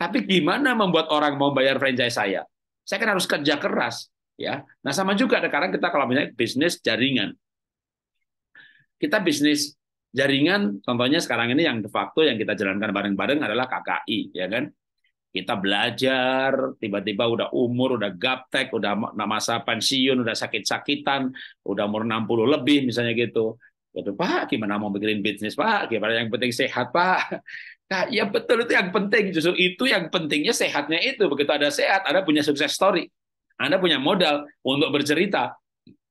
Tapi gimana membuat orang mau bayar franchise saya? Saya kan harus kerja keras. ya. Nah sama juga sekarang kita kalau misalnya bisnis jaringan. Kita bisnis jaringan, contohnya sekarang ini yang de facto yang kita jalankan bareng-bareng adalah KKI. ya kan? kita belajar, tiba-tiba udah umur, udah gaptek, udah masa pensiun, udah sakit-sakitan, udah umur 60 lebih misalnya gitu. Gitu, Pak, gimana mau bikin bisnis, Pak? Gimana yang penting sehat, Pak? [LAUGHS] Nah, ya betul itu yang penting. Justru itu yang pentingnya sehatnya itu. Begitu ada sehat, Anda punya sukses story. Anda punya modal untuk bercerita.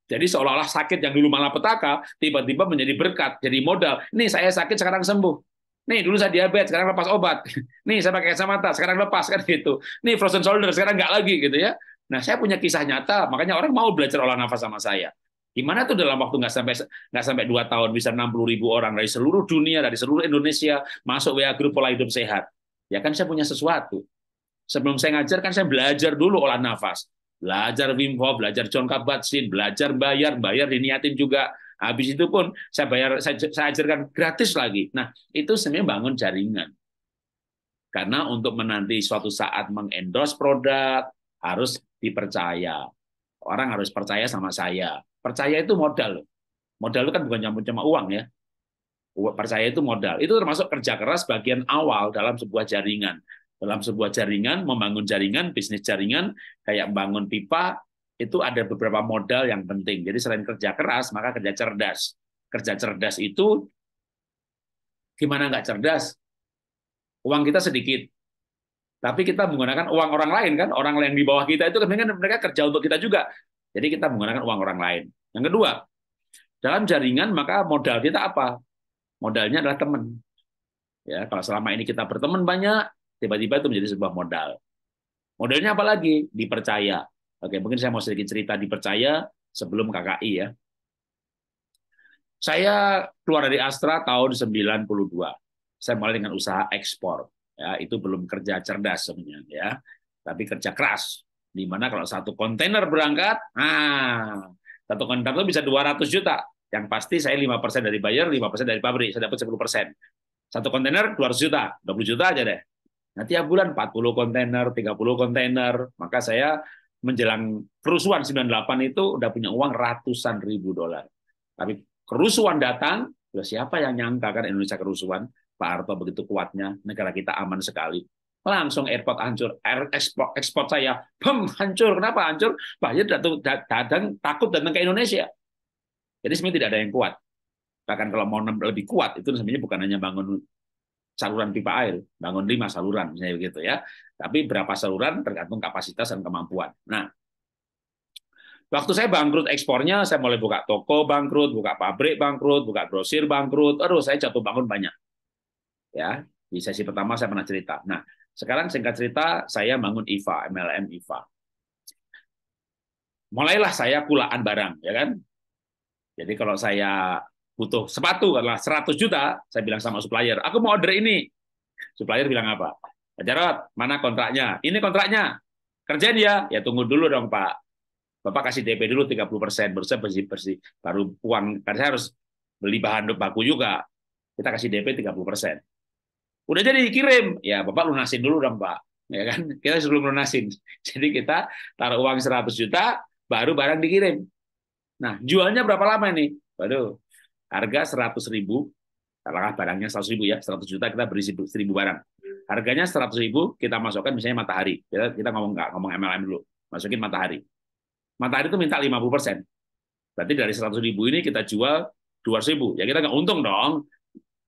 Jadi seolah-olah sakit yang dulu malah petaka, tiba-tiba menjadi berkat, jadi modal. Nih, saya sakit, sekarang sembuh. Nih dulu saya diabetes, sekarang lepas obat. [LAUGHS] Nih saya pakai kacamata, sekarang lepas kan gitu. Nih frozen shoulder, sekarang nggak lagi gitu ya. Nah saya punya kisah nyata, makanya orang mau belajar olah nafas sama saya. Gimana tuh dalam waktu nggak sampai nggak sampai dua tahun bisa enam puluh ribu orang dari seluruh dunia, dari seluruh Indonesia masuk WA grup pola hidup sehat. Ya kan saya punya sesuatu. Sebelum saya ngajar kan saya belajar dulu olah nafas. Belajar Wim Hof, belajar John Kabat-Zinn, belajar bayar, bayar diniatin juga Habis itu pun saya bayar, saya, ajarkan gratis lagi. Nah, itu sebenarnya bangun jaringan. Karena untuk menanti suatu saat mengendorse produk harus dipercaya. Orang harus percaya sama saya. Percaya itu modal. Modal itu kan bukan cuma uang ya. Percaya itu modal. Itu termasuk kerja keras bagian awal dalam sebuah jaringan dalam sebuah jaringan, membangun jaringan, bisnis jaringan, kayak bangun pipa, itu ada beberapa modal yang penting. Jadi selain kerja keras, maka kerja cerdas. Kerja cerdas itu gimana nggak cerdas? Uang kita sedikit, tapi kita menggunakan uang orang lain kan, orang lain di bawah kita itu kan mereka kerja untuk kita juga. Jadi kita menggunakan uang orang lain. Yang kedua, dalam jaringan maka modal kita apa? Modalnya adalah teman. Ya, kalau selama ini kita berteman banyak, tiba-tiba itu menjadi sebuah modal. Modalnya apa lagi? Dipercaya Oke, mungkin saya mau sedikit cerita dipercaya sebelum KKI ya. Saya keluar dari Astra tahun 92. Saya mulai dengan usaha ekspor. Ya, itu belum kerja cerdas sebenarnya ya, tapi kerja keras. Di mana kalau satu kontainer berangkat, ah, satu kontainer itu bisa 200 juta. Yang pasti saya lima persen dari buyer, persen dari pabrik, saya dapat 10%. Satu kontainer 200 juta, 20 juta aja deh. Nanti tiap bulan 40 kontainer, 30 kontainer, maka saya menjelang kerusuhan 98 itu udah punya uang ratusan ribu dolar. Tapi kerusuhan datang, loh siapa yang nyangka kan Indonesia kerusuhan? Pak Harto begitu kuatnya, negara kita aman sekali. Langsung airport hancur, air ekspor, ekspor saya, pem, hancur. Kenapa hancur? Banyak datang, takut datang ke Indonesia. Jadi sebenarnya tidak ada yang kuat. Bahkan kalau mau lebih kuat, itu sebenarnya bukan hanya bangun saluran pipa air, bangun lima saluran misalnya begitu ya. Tapi berapa saluran tergantung kapasitas dan kemampuan. Nah, waktu saya bangkrut ekspornya, saya mulai buka toko bangkrut, buka pabrik bangkrut, buka grosir bangkrut, terus saya jatuh bangun banyak. Ya, di sesi pertama saya pernah cerita. Nah, sekarang singkat cerita saya bangun IFA, MLM IFA. Mulailah saya kulaan barang, ya kan? Jadi kalau saya butuh sepatu adalah 100 juta, saya bilang sama supplier, aku mau order ini. Supplier bilang apa? Pak Jarot, mana kontraknya? Ini kontraknya. Kerjain ya. Ya tunggu dulu dong, Pak. Bapak kasih DP dulu 30 persen, baru saya bersih bersih, baru uang, karena saya harus beli bahan baku juga. Kita kasih DP 30 persen. Udah jadi dikirim, ya Bapak lunasin dulu dong, Pak. Ya kan? [LAUGHS] Kita sebelum lunasin. [LAUGHS] Jadi kita taruh uang 100 juta, baru barang dikirim. Nah, jualnya berapa lama ini? Waduh, Harga 100 ribu, katakanlah barangnya 100 ribu ya, 100 juta kita beri 1000 barang. Harganya 100 ribu, kita masukkan misalnya matahari. Kita, kita ngomong nggak ngomong MLM dulu, masukin matahari. Matahari itu minta 50 Berarti dari 100 ribu ini kita jual 200 ribu. Ya kita nggak untung dong.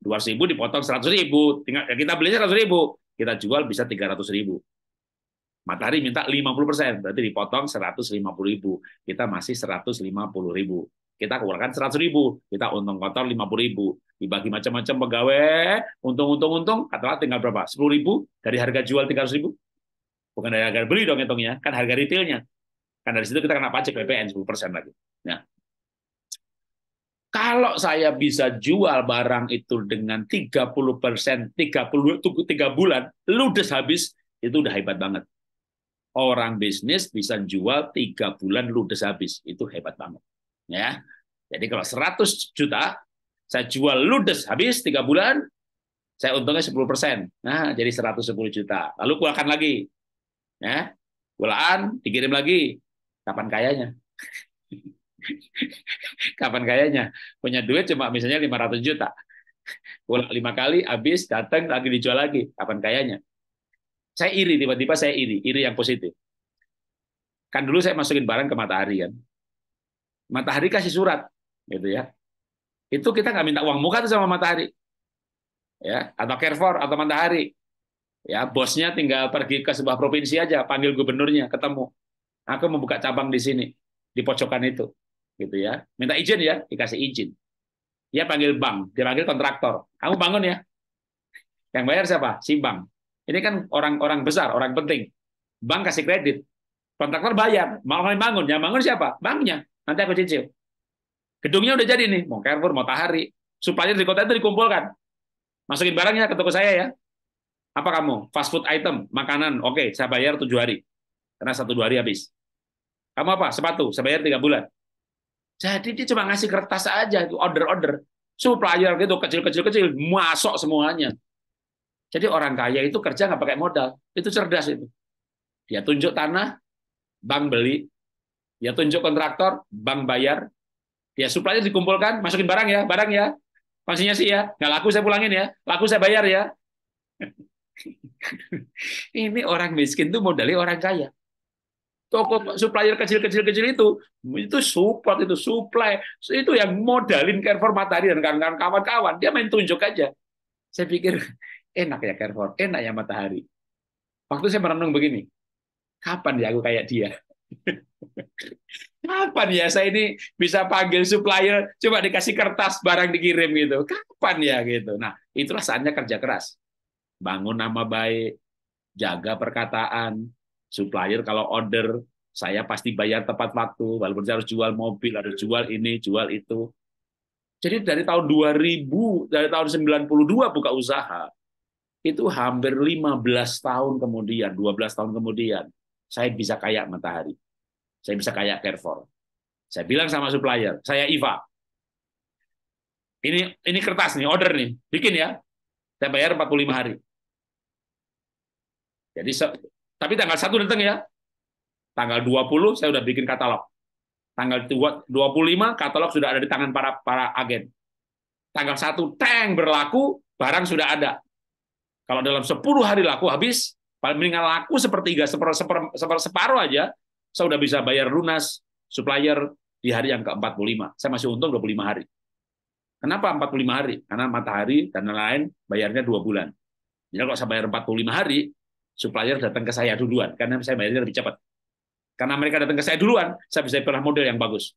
200 ribu dipotong 100 ribu. Tinggal, ya kita belinya 100 ribu. Kita jual bisa 300 ribu. Matahari minta 50 persen. Berarti dipotong 150 ribu. Kita masih 150 ribu kita keluarkan seratus ribu, kita untung kotor lima puluh ribu, dibagi macam-macam pegawai, untung-untung-untung, katalah tinggal berapa? sepuluh ribu dari harga jual 300 ribu? Bukan dari harga beli dong hitungnya, kan harga retailnya. Kan dari situ kita kena pajak BPN persen lagi. Nah, kalau saya bisa jual barang itu dengan 30 persen, puluh tiga bulan, ludes habis, itu udah hebat banget. Orang bisnis bisa jual tiga bulan ludes habis, itu hebat banget. Ya, jadi kalau 100 juta, saya jual ludes habis tiga bulan, saya untungnya 10 persen. Nah, jadi 110 juta. Lalu kuakan lagi. Ya, kulaan, dikirim lagi. Kapan kayanya? [LAUGHS] Kapan kayanya? Punya duit cuma misalnya 500 juta. Kulak lima kali, habis, datang, lagi dijual lagi. Kapan kayanya? Saya iri, tiba-tiba saya iri. Iri yang positif. Kan dulu saya masukin barang ke matahari kan. Matahari kasih surat gitu ya. Itu kita nggak minta uang muka tuh sama matahari, ya atau Carrefour atau matahari, ya bosnya tinggal pergi ke sebuah provinsi aja, panggil gubernurnya, ketemu, aku mau buka cabang di sini di pojokan itu, gitu ya. Minta izin ya, dikasih izin. ya panggil bank, dia panggil kontraktor, kamu bangun ya. Yang bayar siapa? Si bank. Ini kan orang-orang besar, orang penting. Bank kasih kredit, kontraktor bayar, mau bangun, yang bangun siapa? Banknya. Nanti aku cicil Gedungnya udah jadi nih, mau Carrefour, mau Tahari. Supplier di kota itu dikumpulkan. Masukin barangnya ke toko saya ya. Apa kamu? Fast food item, makanan. Oke, saya bayar tujuh hari. Karena satu dua hari habis. Kamu apa? Sepatu. Saya bayar tiga bulan. Jadi dia cuma ngasih kertas aja, itu order-order. Supplier gitu, kecil-kecil-kecil. Masuk semuanya. Jadi orang kaya itu kerja nggak pakai modal. Itu cerdas itu. Dia tunjuk tanah, bank beli. Dia tunjuk kontraktor, bank bayar. Ya supplier dikumpulkan, masukin barang ya, barang ya. pastinya sih ya, nggak laku saya pulangin ya, laku saya bayar ya. [LAUGHS] Ini orang miskin tuh modalnya orang kaya. Toko supplier kecil-kecil-kecil itu, itu support, itu supply, itu yang modalin Carrefour Matahari dan kawan-kawan. Dia main tunjuk aja. Saya pikir, [LAUGHS] enak ya Carrefour, enak ya Matahari. Waktu saya merenung begini, kapan ya aku kayak dia? Kapan ya saya ini bisa panggil supplier, coba dikasih kertas barang dikirim gitu. Kapan ya gitu. Nah, itulah saatnya kerja keras. Bangun nama baik, jaga perkataan, supplier kalau order, saya pasti bayar tepat waktu, walaupun saya harus jual mobil, harus jual ini, jual itu. Jadi dari tahun 2000, dari tahun 92 buka usaha, itu hampir 15 tahun kemudian, 12 tahun kemudian, saya bisa kayak matahari. Saya bisa kayak Carrefour. Saya bilang sama supplier, saya IVA. Ini ini kertas nih, order nih, bikin ya. Saya bayar 45 hari. Jadi tapi tanggal 1 datang ya. Tanggal 20 saya udah bikin katalog. Tanggal 25 katalog sudah ada di tangan para para agen. Tanggal 1 teng berlaku, barang sudah ada. Kalau dalam 10 hari laku habis, paling mendingan laku sepertiga, seper, seper, separuh aja saya sudah bisa bayar lunas supplier di hari yang ke-45. Saya masih untung 25 hari. Kenapa 45 hari? Karena matahari dan lain-lain bayarnya dua bulan. Jadi ya, kalau saya bayar 45 hari, supplier datang ke saya duluan, karena saya bayarnya lebih cepat. Karena mereka datang ke saya duluan, saya bisa pilih model yang bagus.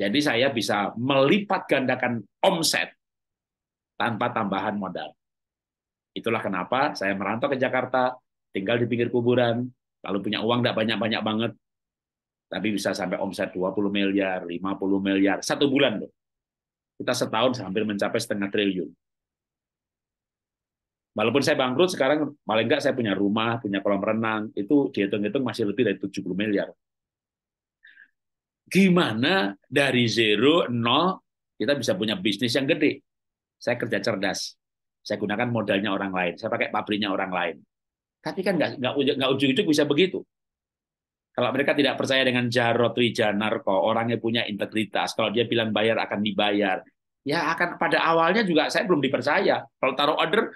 Jadi saya bisa melipat gandakan omset tanpa tambahan modal. Itulah kenapa saya merantau ke Jakarta, tinggal di pinggir kuburan, kalau punya uang tidak banyak-banyak banget, tapi bisa sampai omset 20 miliar, 50 miliar, satu bulan. Loh. Kita setahun hampir mencapai setengah triliun. Walaupun saya bangkrut, sekarang paling enggak, saya punya rumah, punya kolam renang, itu dihitung-hitung masih lebih dari 70 miliar. Gimana dari zero, nol, kita bisa punya bisnis yang gede? Saya kerja cerdas. Saya gunakan modalnya orang lain. Saya pakai pabriknya orang lain. Tapi kan nggak ujung-ujung bisa begitu. Kalau mereka tidak percaya dengan Jarot Wijanarko, orangnya punya integritas. Kalau dia bilang bayar akan dibayar, ya akan pada awalnya juga saya belum dipercaya. Kalau taruh order,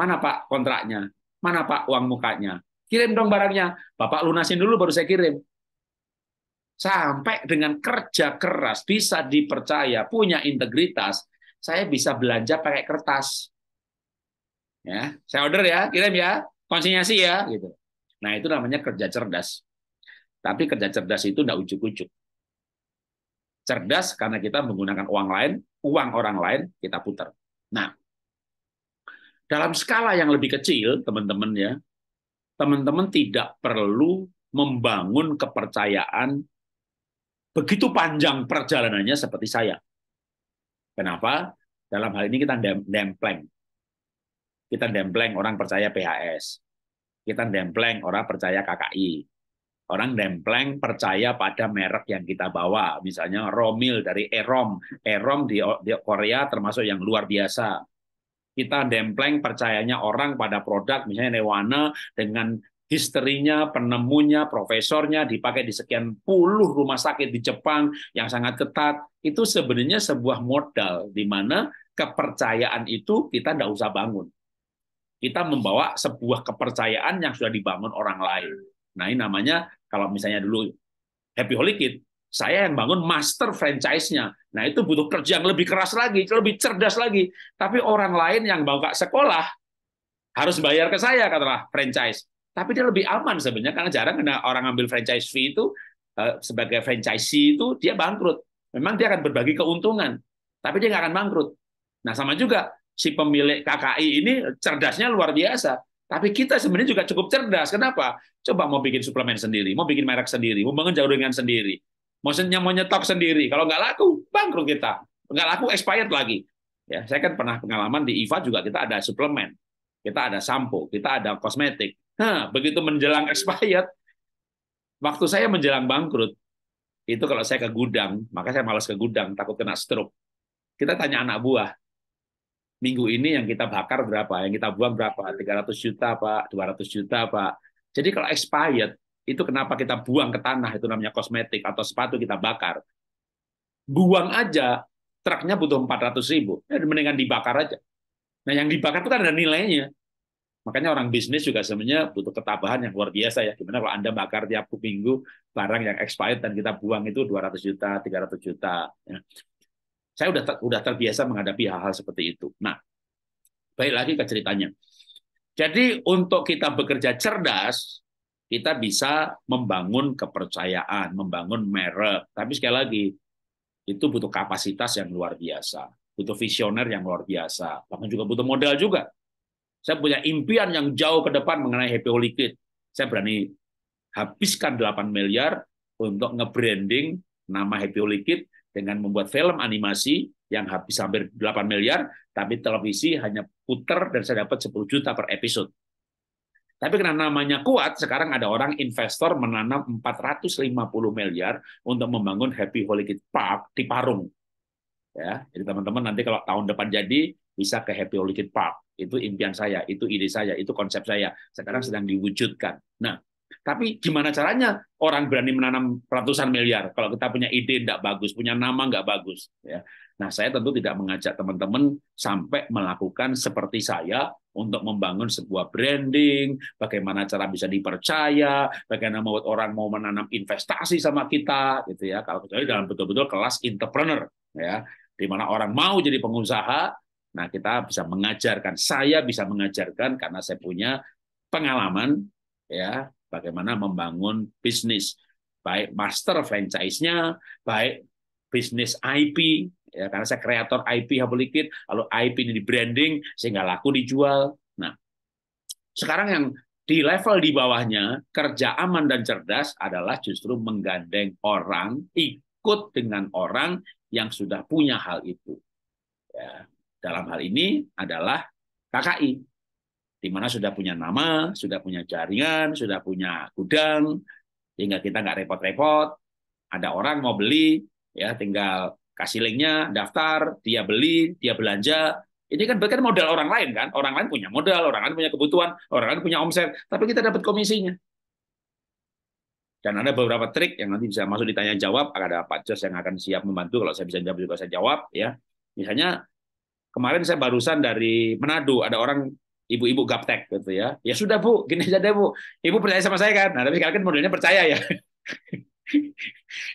mana pak kontraknya, mana pak uang mukanya, kirim dong barangnya. Bapak lunasin dulu baru saya kirim. Sampai dengan kerja keras bisa dipercaya, punya integritas, saya bisa belanja pakai kertas. Ya, saya order ya, kirim ya konsinyasi ya gitu. Nah, itu namanya kerja cerdas. Tapi kerja cerdas itu tidak ujuk-ujuk. Cerdas karena kita menggunakan uang lain, uang orang lain kita putar. Nah, dalam skala yang lebih kecil, teman-teman ya, teman-teman tidak perlu membangun kepercayaan begitu panjang perjalanannya seperti saya. Kenapa? Dalam hal ini kita dempleng. Kita dempleng orang percaya PHS kita dempleng orang percaya KKI. Orang dempleng percaya pada merek yang kita bawa, misalnya Romil dari Erom. Erom di, Korea termasuk yang luar biasa. Kita dempleng percayanya orang pada produk, misalnya Newana dengan histerinya, penemunya, profesornya dipakai di sekian puluh rumah sakit di Jepang yang sangat ketat. Itu sebenarnya sebuah modal di mana kepercayaan itu kita tidak usah bangun kita membawa sebuah kepercayaan yang sudah dibangun orang lain. Nah, ini namanya kalau misalnya dulu Happy Holy Kid, saya yang bangun master franchise-nya. Nah, itu butuh kerja yang lebih keras lagi, lebih cerdas lagi. Tapi orang lain yang bawa sekolah harus bayar ke saya, katalah franchise. Tapi dia lebih aman sebenarnya karena jarang ada orang ambil franchise fee itu eh, sebagai franchisee itu dia bangkrut. Memang dia akan berbagi keuntungan, tapi dia nggak akan bangkrut. Nah, sama juga si pemilik KKI ini cerdasnya luar biasa. Tapi kita sebenarnya juga cukup cerdas. Kenapa? Coba mau bikin suplemen sendiri, mau bikin merek sendiri, mau bangun dengan sendiri. Maksudnya mau nyetok sendiri. Kalau nggak laku, bangkrut kita. Nggak laku, expired lagi. Ya, saya kan pernah pengalaman di IVA juga kita ada suplemen. Kita ada sampo, kita ada kosmetik. Nah, begitu menjelang expired, waktu saya menjelang bangkrut, itu kalau saya ke gudang, maka saya malas ke gudang, takut kena stroke. Kita tanya anak buah, minggu ini yang kita bakar berapa, yang kita buang berapa, 300 juta Pak, 200 juta Pak. Jadi kalau expired, itu kenapa kita buang ke tanah, itu namanya kosmetik, atau sepatu kita bakar. Buang aja, truknya butuh 400 ribu, ya, mendingan dibakar aja. Nah yang dibakar itu kan ada nilainya. Makanya orang bisnis juga sebenarnya butuh ketabahan yang luar biasa ya. Gimana kalau Anda bakar tiap minggu barang yang expired dan kita buang itu 200 juta, 300 juta. Ya. Saya udah ter, udah terbiasa menghadapi hal-hal seperti itu. Nah, baik lagi ke ceritanya. Jadi untuk kita bekerja cerdas, kita bisa membangun kepercayaan, membangun merek. Tapi sekali lagi, itu butuh kapasitas yang luar biasa, butuh visioner yang luar biasa, bahkan juga butuh modal juga. Saya punya impian yang jauh ke depan mengenai Happy Liquid. Saya berani habiskan 8 miliar untuk nge-branding nama Happy Liquid dengan membuat film animasi yang habis hampir 8 miliar, tapi televisi hanya puter dan saya dapat 10 juta per episode. Tapi karena namanya kuat, sekarang ada orang investor menanam 450 miliar untuk membangun Happy Holy Kid Park di Parung. Ya, jadi teman-teman nanti kalau tahun depan jadi bisa ke Happy Holy Kid Park. Itu impian saya, itu ide saya, itu konsep saya. Sekarang hmm. sedang diwujudkan. Nah, tapi gimana caranya orang berani menanam ratusan miliar kalau kita punya ide tidak bagus, punya nama nggak bagus. Ya. Nah, saya tentu tidak mengajak teman-teman sampai melakukan seperti saya untuk membangun sebuah branding, bagaimana cara bisa dipercaya, bagaimana membuat orang mau menanam investasi sama kita, gitu ya. Kalau kecuali dalam betul-betul kelas entrepreneur, ya, di mana orang mau jadi pengusaha, nah kita bisa mengajarkan, saya bisa mengajarkan karena saya punya pengalaman, ya, bagaimana membangun bisnis baik master franchise-nya, baik bisnis IP ya karena saya kreator IP Hapulikit, lalu IP ini di branding sehingga laku dijual. Nah, sekarang yang di level di bawahnya kerja aman dan cerdas adalah justru menggandeng orang ikut dengan orang yang sudah punya hal itu. Ya, dalam hal ini adalah KKI di mana sudah punya nama, sudah punya jaringan, sudah punya gudang, sehingga kita nggak repot-repot. Ada orang mau beli, ya tinggal kasih linknya, daftar, dia beli, dia belanja. Ini kan berarti modal orang lain kan, orang lain punya modal, orang lain punya kebutuhan, orang lain punya omset, tapi kita dapat komisinya. Dan ada beberapa trik yang nanti bisa masuk ditanya jawab, ada Pak Jos yang akan siap membantu kalau saya bisa jawab juga saya jawab ya. Misalnya kemarin saya barusan dari Manado ada orang ibu-ibu gaptek gitu ya. Ya sudah Bu, gini saja Bu. Ibu percaya sama saya kan? Nah, tapi kalian kan modelnya percaya ya. [LAUGHS]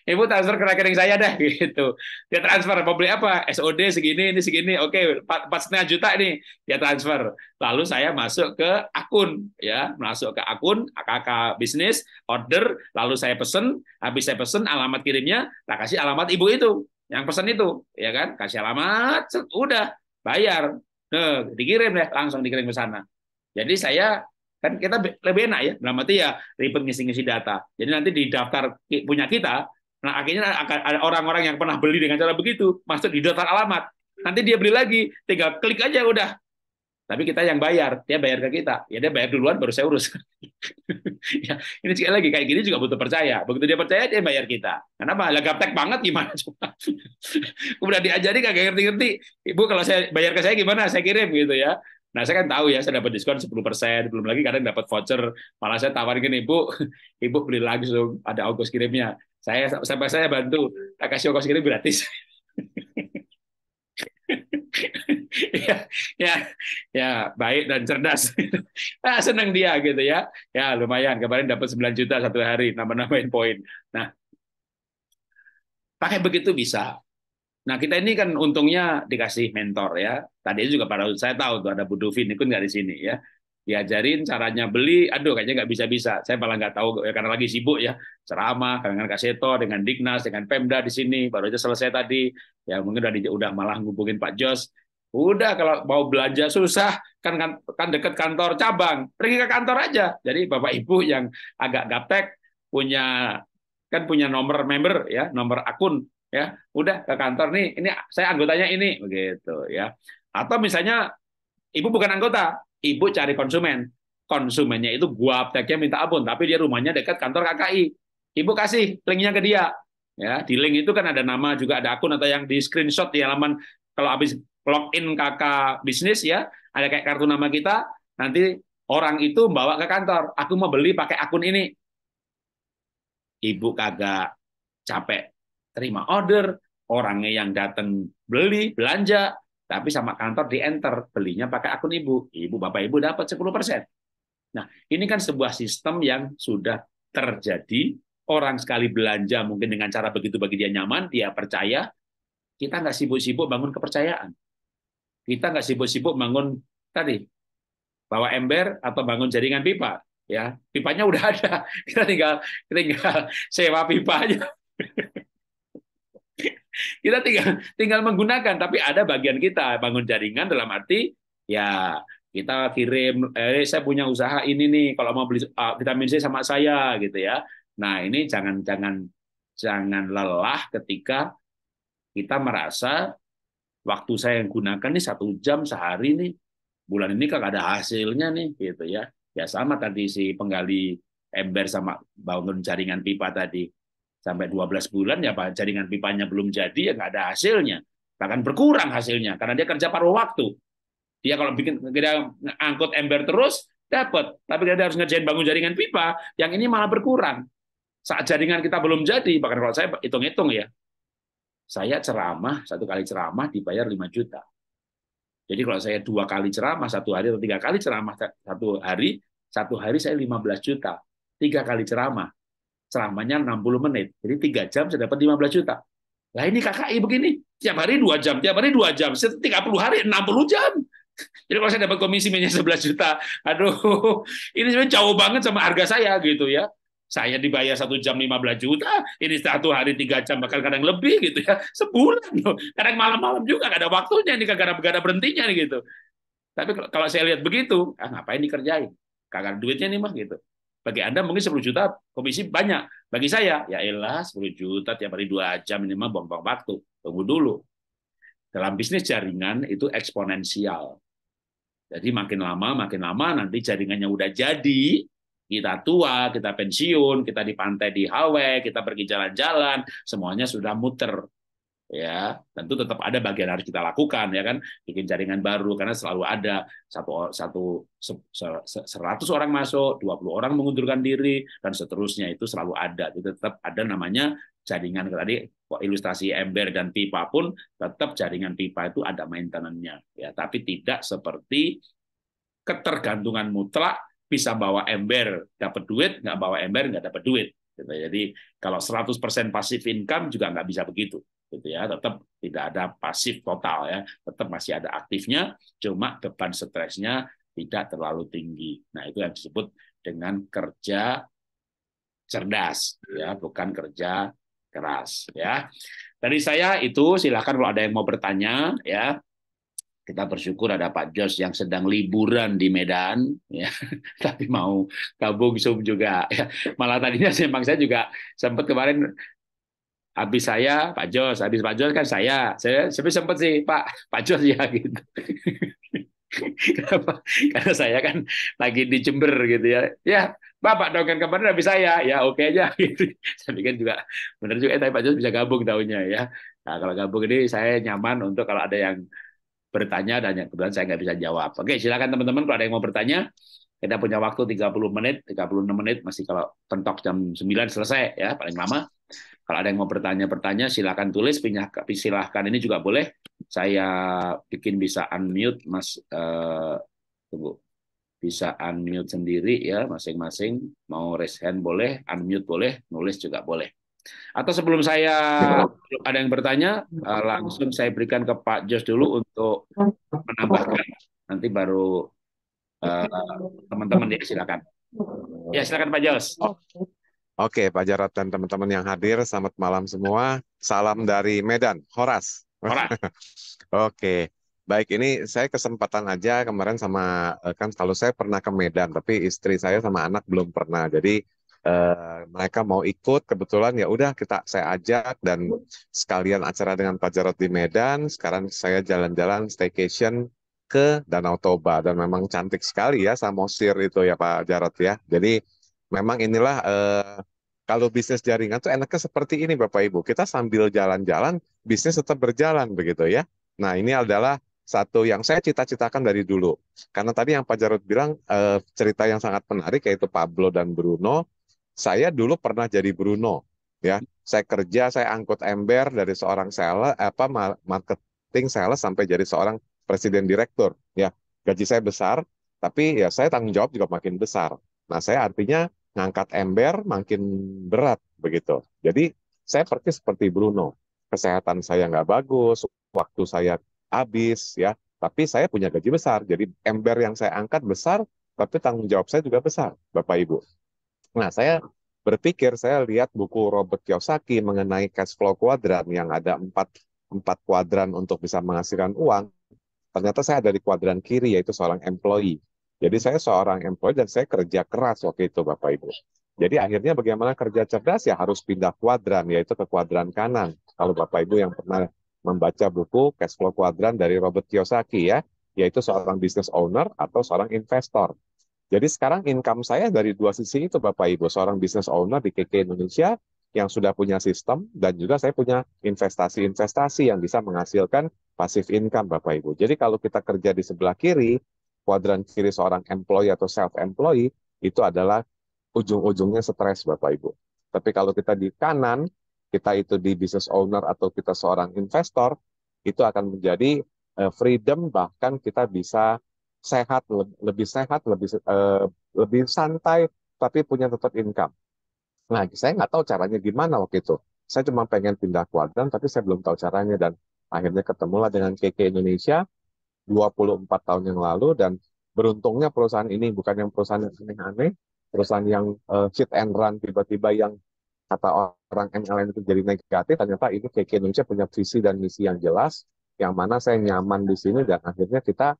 ibu transfer ke rekening saya dah [LAUGHS] gitu. Dia transfer mau beli apa? SOD segini, ini segini. Oke, empat setengah juta nih dia transfer. Lalu saya masuk ke akun ya, masuk ke akun AKK bisnis, order, lalu saya pesen, habis saya pesen alamat kirimnya, tak kasih alamat ibu itu yang pesan itu, ya kan? Kasih alamat, udah bayar Nah, dikirim ya langsung dikirim ke sana. Jadi saya kan kita lebih enak ya dalam arti ya ribet ngisi-ngisi data. Jadi nanti di daftar punya kita, nah akhirnya akan ada orang-orang yang pernah beli dengan cara begitu masuk di daftar alamat. Nanti dia beli lagi, tinggal klik aja udah tapi kita yang bayar, dia bayar ke kita. Ya dia bayar duluan baru saya urus. [LAUGHS] ya, ini sekali lagi kayak gini juga butuh percaya. Begitu dia percaya dia bayar kita. Kenapa? Lah gaptek banget gimana coba. [LAUGHS] Kemudian diajari kagak ngerti-ngerti. Ibu kalau saya bayar ke saya gimana? Saya kirim gitu ya. Nah, saya kan tahu ya, saya dapat diskon 10 persen, belum lagi kadang dapat voucher. Malah saya tawarin gini, ibu, [LAUGHS] ibu beli langsung, ada ongkos kirimnya. Saya sampai saya bantu, tak kasih ongkos kirim gratis ya, ya, ya, baik dan cerdas. nah, [LAUGHS] senang dia gitu ya. Ya, lumayan. Kemarin dapat 9 juta satu hari, nambah-nambahin poin. Nah, pakai begitu bisa. Nah, kita ini kan untungnya dikasih mentor ya. Tadi juga pada saya tahu tuh ada Bu Dufin, ikut nggak di sini ya diajarin caranya beli, aduh kayaknya nggak bisa-bisa. Saya malah nggak tahu ya, karena lagi sibuk ya, ceramah dengan Kak Seto, dengan Dignas, dengan Pemda di sini, baru aja selesai tadi. Ya mungkin udah, di, udah malah ngubungin Pak Jos. Udah kalau mau belanja susah kan kan, kan dekat kantor cabang, pergi ke kantor aja. Jadi Bapak Ibu yang agak gaptek punya kan punya nomor member ya, nomor akun ya. Udah ke kantor nih, ini saya anggotanya ini begitu ya. Atau misalnya ibu bukan anggota, ibu cari konsumen. Konsumennya itu gua apteknya minta abon tapi dia rumahnya dekat kantor KKI. Ibu kasih linknya ke dia. Ya, di link itu kan ada nama juga ada akun atau yang di screenshot di halaman kalau habis login kakak bisnis ya, ada kayak kartu nama kita, nanti orang itu bawa ke kantor, aku mau beli pakai akun ini. Ibu kagak capek terima order, orangnya yang datang beli, belanja, tapi sama kantor di enter, belinya pakai akun ibu. Ibu, bapak ibu dapat 10%. Nah, ini kan sebuah sistem yang sudah terjadi. Orang sekali belanja mungkin dengan cara begitu bagi dia nyaman, dia percaya. Kita nggak sibuk-sibuk bangun kepercayaan. Kita nggak sibuk-sibuk bangun tadi bawa ember atau bangun jaringan pipa, ya pipanya udah ada, [LAUGHS] kita tinggal tinggal sewa pipanya. [LAUGHS] kita tinggal tinggal menggunakan, tapi ada bagian kita bangun jaringan dalam arti ya kita kirim, eh saya punya usaha ini nih, kalau mau beli uh, vitamin C sama saya gitu ya. Nah ini jangan jangan jangan lelah ketika kita merasa waktu saya yang gunakan nih satu jam sehari nih bulan ini kagak ada hasilnya nih gitu ya ya sama tadi si penggali ember sama bangun jaringan pipa tadi sampai 12 bulan ya pak jaringan pipanya belum jadi ya nggak ada hasilnya akan berkurang hasilnya karena dia kerja paruh waktu dia kalau bikin dia angkut ember terus dapat tapi dia harus ngerjain bangun jaringan pipa yang ini malah berkurang saat jaringan kita belum jadi bahkan kalau saya hitung-hitung ya saya ceramah, satu kali ceramah dibayar 5 juta. Jadi kalau saya dua kali ceramah, satu hari atau tiga kali ceramah satu hari, satu hari saya 15 juta. Tiga kali ceramah, ceramahnya 60 menit. Jadi tiga jam saya dapat 15 juta. Lah ini KKI begini, tiap hari dua jam, tiap hari dua jam, 30 hari 60 jam. Jadi kalau saya dapat komisi minyak 11 juta, aduh, [LAUGHS] ini sebenarnya jauh banget sama harga saya gitu ya. Saya dibayar satu jam 15 juta, ini satu hari tiga jam, bahkan kadang lebih gitu ya. Sebulan loh. Kadang malam-malam juga, gak ada waktunya, ini kagak ada, ada berhentinya nih, gitu. Tapi kalau saya lihat begitu, ah, ngapain dikerjain? Kagak duitnya nih mah gitu. Bagi Anda mungkin 10 juta komisi banyak. Bagi saya, ya elah 10 juta tiap hari dua jam ini mah buang-buang waktu. Tunggu dulu. Dalam bisnis jaringan itu eksponensial. Jadi makin lama, makin lama nanti jaringannya udah jadi, kita tua, kita pensiun, kita di pantai di Hawaii, kita pergi jalan-jalan, semuanya sudah muter. Ya, tentu tetap ada bagian harus kita lakukan ya kan, bikin jaringan baru karena selalu ada satu satu seratus orang masuk, 20 orang mengundurkan diri dan seterusnya itu selalu ada. Itu tetap ada namanya jaringan tadi ilustrasi ember dan pipa pun tetap jaringan pipa itu ada maintenance-nya ya, tapi tidak seperti ketergantungan mutlak bisa bawa ember dapat duit, nggak bawa ember nggak dapat duit. Gitu. Jadi kalau 100% pasif income juga nggak bisa begitu, gitu ya. Tetap tidak ada pasif total ya, tetap masih ada aktifnya, cuma beban stresnya tidak terlalu tinggi. Nah itu yang disebut dengan kerja cerdas, ya bukan kerja keras, ya. Dari saya itu silakan kalau ada yang mau bertanya, ya kita bersyukur ada Pak Jos yang sedang liburan di Medan, ya, [LAUGHS] tapi mau gabung Zoom juga. Ya. Malah tadinya [LAUGHS] memang saya juga sempat kemarin habis saya Pak Jos, habis Pak Jos kan saya, saya sempat sih Pak [LAUGHS] Pak Jos ya gitu. Karena saya kan lagi di Jember gitu ya. Ya, Bapak dong kemarin habis saya. Ya oke okay aja gitu. Saya pikir kan juga benar juga eh, tapi Pak Jos bisa gabung tahunya ya. Nah, kalau gabung ini saya nyaman untuk kalau ada yang bertanya dan yang kebetulan saya nggak bisa jawab. Oke, silakan teman-teman kalau ada yang mau bertanya. Kita punya waktu 30 menit, 36 menit masih kalau pentok jam 9 selesai ya paling lama. Kalau ada yang mau bertanya-bertanya silakan tulis pindah silahkan ini juga boleh. Saya bikin bisa unmute Mas eh, tunggu. Bisa unmute sendiri ya masing-masing. Mau raise hand boleh, unmute boleh, nulis juga boleh. Atau sebelum saya ya. ada yang bertanya, eh, langsung saya berikan ke Pak Jos dulu untuk menambahkan. Nanti baru eh, teman-teman uh, ya silakan. Ya silakan Pak Jos. Oke, Pak Jarot dan teman-teman yang hadir, selamat malam semua. Salam dari Medan, Horas. Horas. [LAUGHS] Oke. Baik, ini saya kesempatan aja kemarin sama eh, kan kalau saya pernah ke Medan, tapi istri saya sama anak belum pernah. Jadi Eh, mereka mau ikut kebetulan ya udah kita saya ajak dan sekalian acara dengan Pak Jarot di Medan sekarang saya jalan-jalan staycation ke Danau Toba dan memang cantik sekali ya Samosir itu ya Pak Jarot ya jadi memang inilah uh, kalau bisnis jaringan tuh enaknya seperti ini Bapak Ibu kita sambil jalan-jalan bisnis tetap berjalan begitu ya nah ini adalah satu yang saya cita-citakan dari dulu. Karena tadi yang Pak Jarod bilang eh, cerita yang sangat menarik yaitu Pablo dan Bruno saya dulu pernah jadi Bruno, ya. Saya kerja, saya angkut ember dari seorang sales apa marketing sales sampai jadi seorang presiden direktur, ya. Gaji saya besar, tapi ya saya tanggung jawab juga makin besar. Nah, saya artinya ngangkat ember makin berat begitu. Jadi saya pergi seperti Bruno. Kesehatan saya nggak bagus, waktu saya habis ya, tapi saya punya gaji besar. Jadi ember yang saya angkat besar, tapi tanggung jawab saya juga besar, Bapak Ibu. Nah, saya berpikir, saya lihat buku Robert Kiyosaki mengenai cash flow kuadran yang ada empat, empat kuadran untuk bisa menghasilkan uang. Ternyata saya ada di kuadran kiri, yaitu seorang employee. Jadi saya seorang employee dan saya kerja keras waktu itu, Bapak Ibu. Jadi akhirnya bagaimana kerja cerdas ya harus pindah kuadran, yaitu ke kuadran kanan. Kalau Bapak Ibu yang pernah membaca buku Cash Flow Kuadran dari Robert Kiyosaki ya, yaitu seorang business owner atau seorang investor. Jadi sekarang income saya dari dua sisi itu Bapak Ibu, seorang business owner di KK Indonesia yang sudah punya sistem dan juga saya punya investasi-investasi yang bisa menghasilkan pasif income Bapak Ibu. Jadi kalau kita kerja di sebelah kiri, kuadran kiri seorang employee atau self-employee, itu adalah ujung-ujungnya stres Bapak Ibu. Tapi kalau kita di kanan, kita itu di business owner atau kita seorang investor, itu akan menjadi eh, freedom bahkan kita bisa sehat lebih sehat lebih uh, lebih santai tapi punya tetap income nah saya nggak tahu caranya gimana waktu itu saya cuma pengen pindah kuadran tapi saya belum tahu caranya dan akhirnya ketemulah dengan KK Indonesia 24 tahun yang lalu dan beruntungnya perusahaan ini bukan yang perusahaan yang aneh-aneh perusahaan yang uh, and run tiba-tiba yang kata orang MLM itu jadi negatif ternyata ini KK Indonesia punya visi dan misi yang jelas yang mana saya nyaman di sini dan akhirnya kita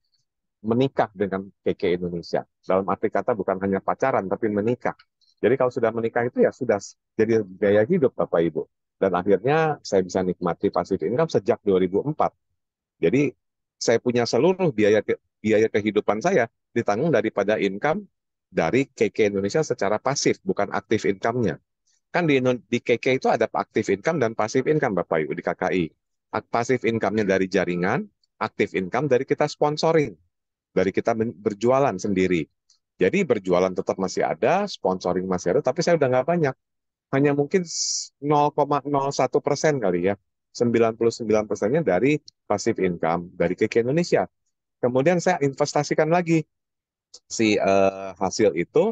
menikah dengan KK Indonesia. Dalam arti kata bukan hanya pacaran, tapi menikah. Jadi kalau sudah menikah itu ya sudah jadi gaya hidup Bapak Ibu. Dan akhirnya saya bisa nikmati pasif income kan sejak 2004. Jadi saya punya seluruh biaya biaya kehidupan saya ditanggung daripada income dari KK Indonesia secara pasif, bukan aktif income-nya. Kan di, di KK itu ada aktif income dan pasif income Bapak Ibu di KKI. Pasif income-nya dari jaringan, aktif income dari kita sponsoring dari kita berjualan sendiri. Jadi berjualan tetap masih ada, sponsoring masih ada, tapi saya udah nggak banyak. Hanya mungkin 0,01 persen kali ya. 99 persennya dari pasif income dari KK Indonesia. Kemudian saya investasikan lagi si uh, hasil itu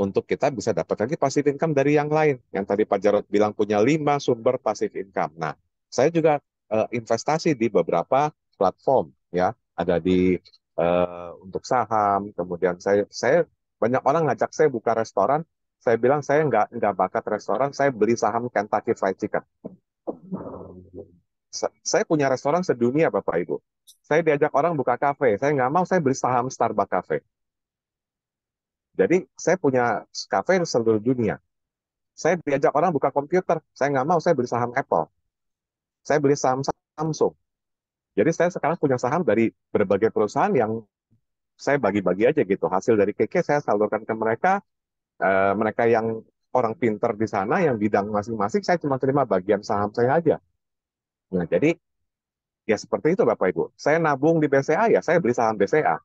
untuk kita bisa dapat lagi pasif income dari yang lain. Yang tadi Pak Jarod bilang punya lima sumber pasif income. Nah, saya juga uh, investasi di beberapa platform ya. Ada di uh, untuk saham. Kemudian saya saya banyak orang ngajak saya buka restoran, saya bilang saya nggak nggak bakat restoran, saya beli saham Kentucky Fried Chicken. Saya punya restoran sedunia Bapak Ibu. Saya diajak orang buka kafe, saya nggak mau, saya beli saham Starbucks Cafe. Jadi saya punya kafe di seluruh dunia. Saya diajak orang buka komputer, saya nggak mau, saya beli saham Apple. Saya beli saham Samsung. Jadi saya sekarang punya saham dari berbagai perusahaan yang saya bagi-bagi aja gitu. Hasil dari KK saya salurkan ke mereka. E, mereka yang orang pinter di sana, yang bidang masing-masing, saya cuma terima bagian saham saya aja. Nah, jadi ya seperti itu Bapak Ibu. Saya nabung di BCA, ya saya beli saham BCA.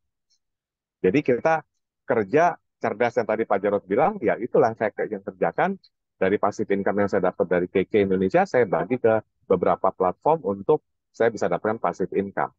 Jadi kita kerja cerdas yang tadi Pak Jarod bilang, ya itulah saya yang kerjakan dari pasif income yang saya dapat dari KK Indonesia, saya bagi ke beberapa platform untuk saya bisa dapatkan passive income.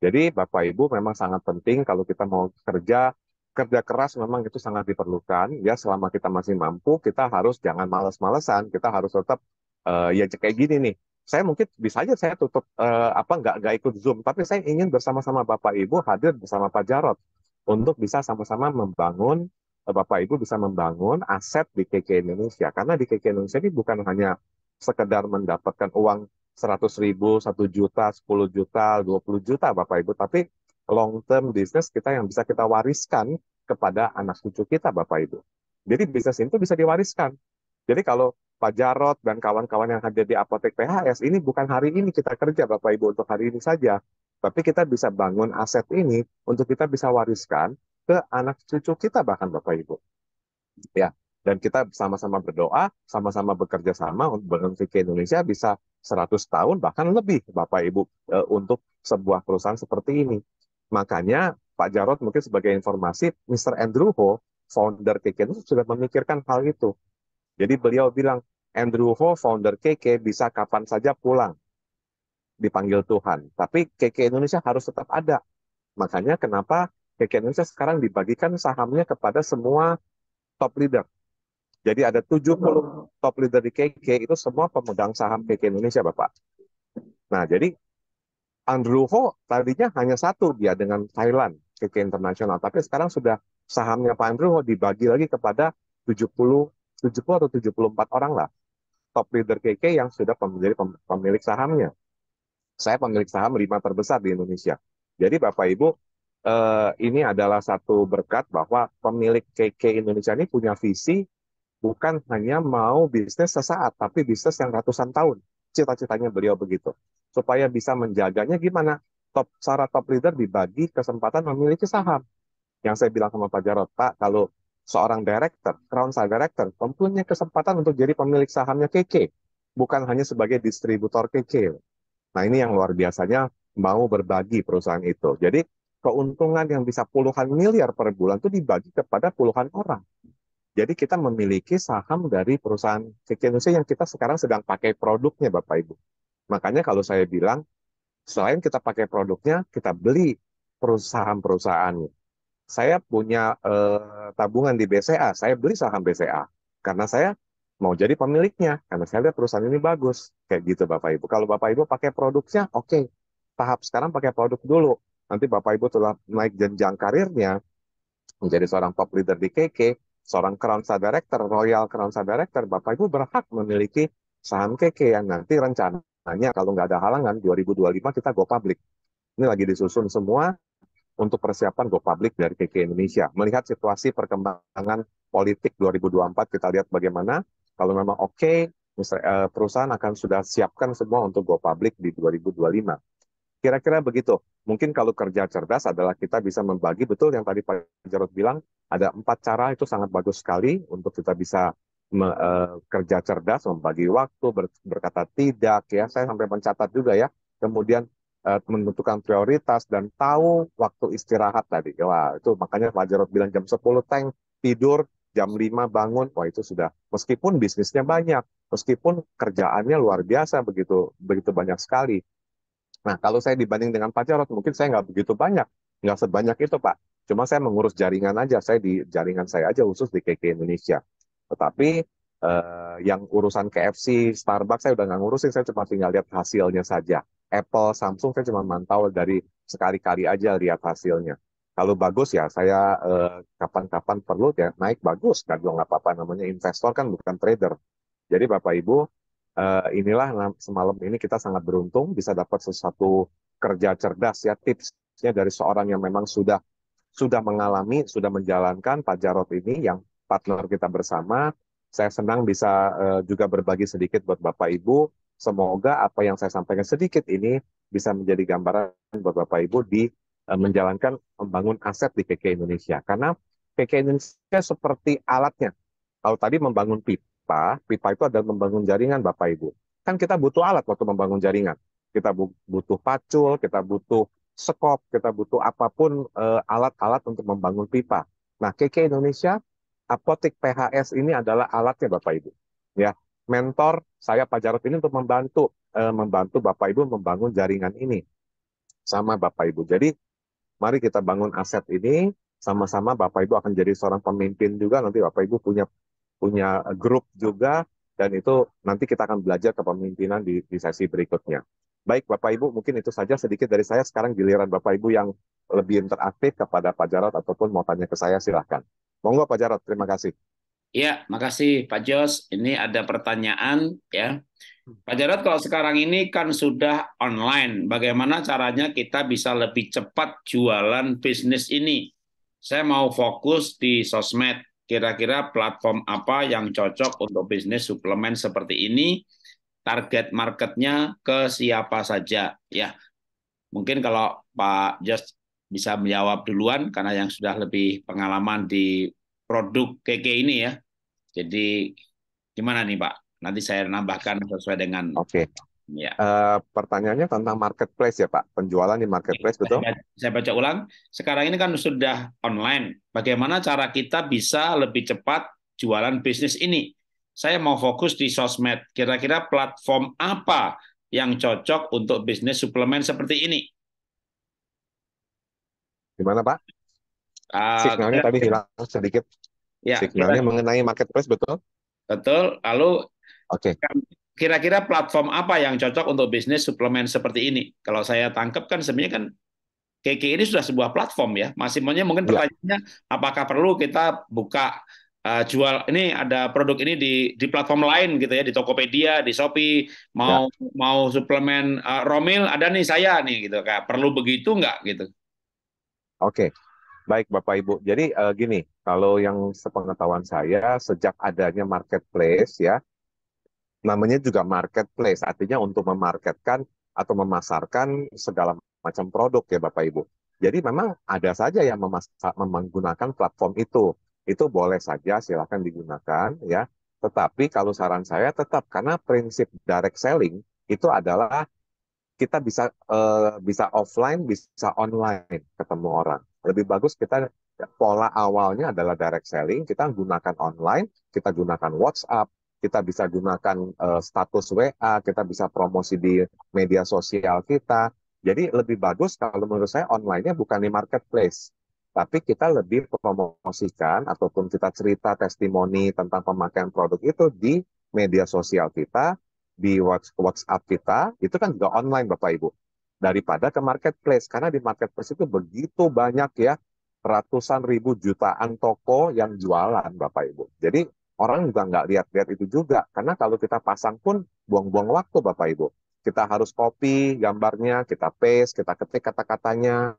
Jadi Bapak Ibu memang sangat penting kalau kita mau kerja kerja keras memang itu sangat diperlukan ya selama kita masih mampu kita harus jangan malas-malesan kita harus tetap uh, ya kayak gini nih saya mungkin bisa aja saya tutup uh, apa nggak nggak ikut zoom tapi saya ingin bersama-sama bapak ibu hadir bersama Pak jarod untuk bisa sama-sama membangun uh, bapak ibu bisa membangun aset di KK Indonesia karena di KK Indonesia ini bukan hanya sekedar mendapatkan uang 100 ribu, 1 juta, 10 juta, 20 juta Bapak Ibu. Tapi long term bisnis kita yang bisa kita wariskan kepada anak cucu kita Bapak Ibu. Jadi bisnis itu bisa diwariskan. Jadi kalau Pak Jarot dan kawan-kawan yang hadir di apotek PHS ini bukan hari ini kita kerja Bapak Ibu untuk hari ini saja. Tapi kita bisa bangun aset ini untuk kita bisa wariskan ke anak cucu kita bahkan Bapak Ibu. Ya, dan kita sama-sama berdoa, sama-sama bekerja sama untuk Bank Indonesia bisa 100 tahun bahkan lebih Bapak Ibu eh, untuk sebuah perusahaan seperti ini. Makanya Pak Jarot mungkin sebagai informasi, Mr. Andrew Ho, founder KK itu sudah memikirkan hal itu. Jadi beliau bilang, Andrew Ho, founder KK, bisa kapan saja pulang. Dipanggil Tuhan. Tapi KK Indonesia harus tetap ada. Makanya kenapa KK Indonesia sekarang dibagikan sahamnya kepada semua top leader jadi ada 70 top leader di KK itu semua pemegang saham KK Indonesia, Bapak. Nah, jadi Andrew Ho tadinya hanya satu dia dengan Thailand, KK Internasional. Tapi sekarang sudah sahamnya Pak Andrew Ho dibagi lagi kepada 70, 70 atau 74 orang lah. Top leader KK yang sudah menjadi pemilik sahamnya. Saya pemilik saham lima terbesar di Indonesia. Jadi Bapak Ibu, eh, ini adalah satu berkat bahwa pemilik KK Indonesia ini punya visi bukan hanya mau bisnis sesaat, tapi bisnis yang ratusan tahun. Cita-citanya beliau begitu. Supaya bisa menjaganya gimana? Top Syarat top leader dibagi kesempatan memiliki saham. Yang saya bilang sama Pak Jarod Pak, kalau seorang director, crown saham director, mempunyai kesempatan untuk jadi pemilik sahamnya KK. Bukan hanya sebagai distributor KK. Nah ini yang luar biasanya mau berbagi perusahaan itu. Jadi keuntungan yang bisa puluhan miliar per bulan itu dibagi kepada puluhan orang. Jadi kita memiliki saham dari perusahaan fikir Indonesia yang kita sekarang sedang pakai produknya Bapak Ibu. Makanya kalau saya bilang, selain kita pakai produknya, kita beli perusahaan-perusahaannya. Saya punya eh, tabungan di BCA, saya beli saham BCA. Karena saya mau jadi pemiliknya, karena saya lihat perusahaan ini bagus. Kayak gitu Bapak Ibu. Kalau Bapak Ibu pakai produknya, oke. Okay. Tahap sekarang pakai produk dulu. Nanti Bapak Ibu telah naik jenjang karirnya, menjadi seorang top leader di KK, seorang Crown Star Director, Royal Crown Star Director, Bapak Ibu berhak memiliki saham KK yang nanti rencananya kalau nggak ada halangan 2025 kita go public. Ini lagi disusun semua untuk persiapan go public dari KK Indonesia. Melihat situasi perkembangan politik 2024 kita lihat bagaimana. Kalau memang oke, okay, eh, perusahaan akan sudah siapkan semua untuk go public di 2025. Kira-kira begitu. Mungkin kalau kerja cerdas adalah kita bisa membagi betul yang tadi Pak Jarod bilang ada empat cara itu sangat bagus sekali untuk kita bisa me, uh, kerja cerdas, membagi waktu, ber, berkata tidak ya. Saya sampai mencatat juga ya. Kemudian uh, menentukan prioritas dan tahu waktu istirahat tadi. Wah, itu makanya Pak Jarod bilang jam 10 tank tidur, jam 5 bangun. Wah, itu sudah meskipun bisnisnya banyak, meskipun kerjaannya luar biasa begitu begitu banyak sekali, Nah, kalau saya dibanding dengan Pak Jarod, mungkin saya nggak begitu banyak, nggak sebanyak itu, Pak. Cuma saya mengurus jaringan aja, saya di jaringan saya aja khusus di KK Indonesia. Tetapi eh, yang urusan KFC, Starbucks, saya udah nggak ngurusin, saya cuma tinggal lihat hasilnya saja. Apple, Samsung, saya cuma mantau dari sekali-kali aja lihat hasilnya. Kalau bagus ya, saya eh, kapan-kapan eh, perlu ya naik bagus, kan nggak apa-apa namanya investor kan bukan trader. Jadi Bapak Ibu, uh, inilah semalam ini kita sangat beruntung bisa dapat sesuatu kerja cerdas ya tipsnya dari seorang yang memang sudah sudah mengalami, sudah menjalankan Pak Jarot ini yang partner kita bersama. Saya senang bisa uh, juga berbagi sedikit buat Bapak Ibu. Semoga apa yang saya sampaikan sedikit ini bisa menjadi gambaran buat Bapak Ibu di uh, menjalankan membangun aset di KK Indonesia. Karena KK Indonesia seperti alatnya. Kalau tadi membangun pipa pipa, pipa itu adalah membangun jaringan Bapak Ibu. Kan kita butuh alat waktu membangun jaringan. Kita butuh pacul, kita butuh sekop, kita butuh apapun eh, alat-alat untuk membangun pipa. Nah, KK Indonesia, apotik PHS ini adalah alatnya Bapak Ibu. Ya, mentor saya Pak Jarot ini untuk membantu eh, membantu Bapak Ibu membangun jaringan ini sama Bapak Ibu. Jadi mari kita bangun aset ini sama-sama Bapak Ibu akan jadi seorang pemimpin juga nanti Bapak Ibu punya punya grup juga dan itu nanti kita akan belajar kepemimpinan di, di sesi berikutnya. Baik Bapak Ibu, mungkin itu saja sedikit dari saya. Sekarang giliran Bapak Ibu yang lebih interaktif kepada Pak Jarot ataupun mau tanya ke saya silahkan. Monggo Pak Jarot, terima kasih. Ya, makasih Pak Jos. Ini ada pertanyaan ya. Pak Jarot, kalau sekarang ini kan sudah online, bagaimana caranya kita bisa lebih cepat jualan bisnis ini? Saya mau fokus di sosmed, kira-kira platform apa yang cocok untuk bisnis suplemen seperti ini, target marketnya ke siapa saja ya. Mungkin kalau Pak Just bisa menjawab duluan karena yang sudah lebih pengalaman di produk KK ini ya. Jadi gimana nih Pak? Nanti saya nambahkan sesuai dengan Oke. Okay. Ya. Uh, pertanyaannya tentang marketplace ya Pak, penjualan di marketplace ya, betul? Saya, baca ulang. Sekarang ini kan sudah online. Bagaimana cara kita bisa lebih cepat jualan bisnis ini? Saya mau fokus di sosmed. Kira-kira platform apa yang cocok untuk bisnis suplemen seperti ini? Gimana Pak? Uh, Signalnya tadi hilang sedikit. Ya, Signalnya kita... mengenai marketplace betul? Betul. Lalu Oke. Okay kira-kira platform apa yang cocok untuk bisnis suplemen seperti ini? Kalau saya tangkap kan sebenarnya kan KK ini sudah sebuah platform ya. Masih mungkin ya. pertanyaannya apakah perlu kita buka uh, jual ini ada produk ini di di platform lain gitu ya di Tokopedia, di Shopee, mau ya. mau suplemen uh, eh, Romil ada nih saya nih gitu. Kayak perlu begitu nggak gitu? Oke. Baik Bapak Ibu. Jadi uh, gini, kalau yang sepengetahuan saya sejak adanya marketplace ya, namanya juga marketplace, artinya untuk memarketkan atau memasarkan segala macam produk ya Bapak Ibu. Jadi memang ada saja yang menggunakan platform itu. Itu boleh saja silahkan digunakan ya. Tetapi kalau saran saya tetap karena prinsip direct selling itu adalah kita bisa uh, bisa offline bisa online ketemu orang. Lebih bagus kita pola awalnya adalah direct selling, kita gunakan online, kita gunakan WhatsApp, kita bisa gunakan uh, status WA, kita bisa promosi di media sosial kita. Jadi lebih bagus kalau menurut saya online-nya bukan di marketplace, tapi kita lebih promosikan ataupun kita cerita testimoni tentang pemakaian produk itu di media sosial kita, di WhatsApp kita, itu kan juga online Bapak Ibu. Daripada ke marketplace, karena di marketplace itu begitu banyak ya, ratusan ribu jutaan toko yang jualan Bapak Ibu. Jadi orang juga nggak lihat-lihat itu juga. Karena kalau kita pasang pun buang-buang waktu Bapak Ibu. Kita harus copy gambarnya, kita paste, kita ketik kata-katanya.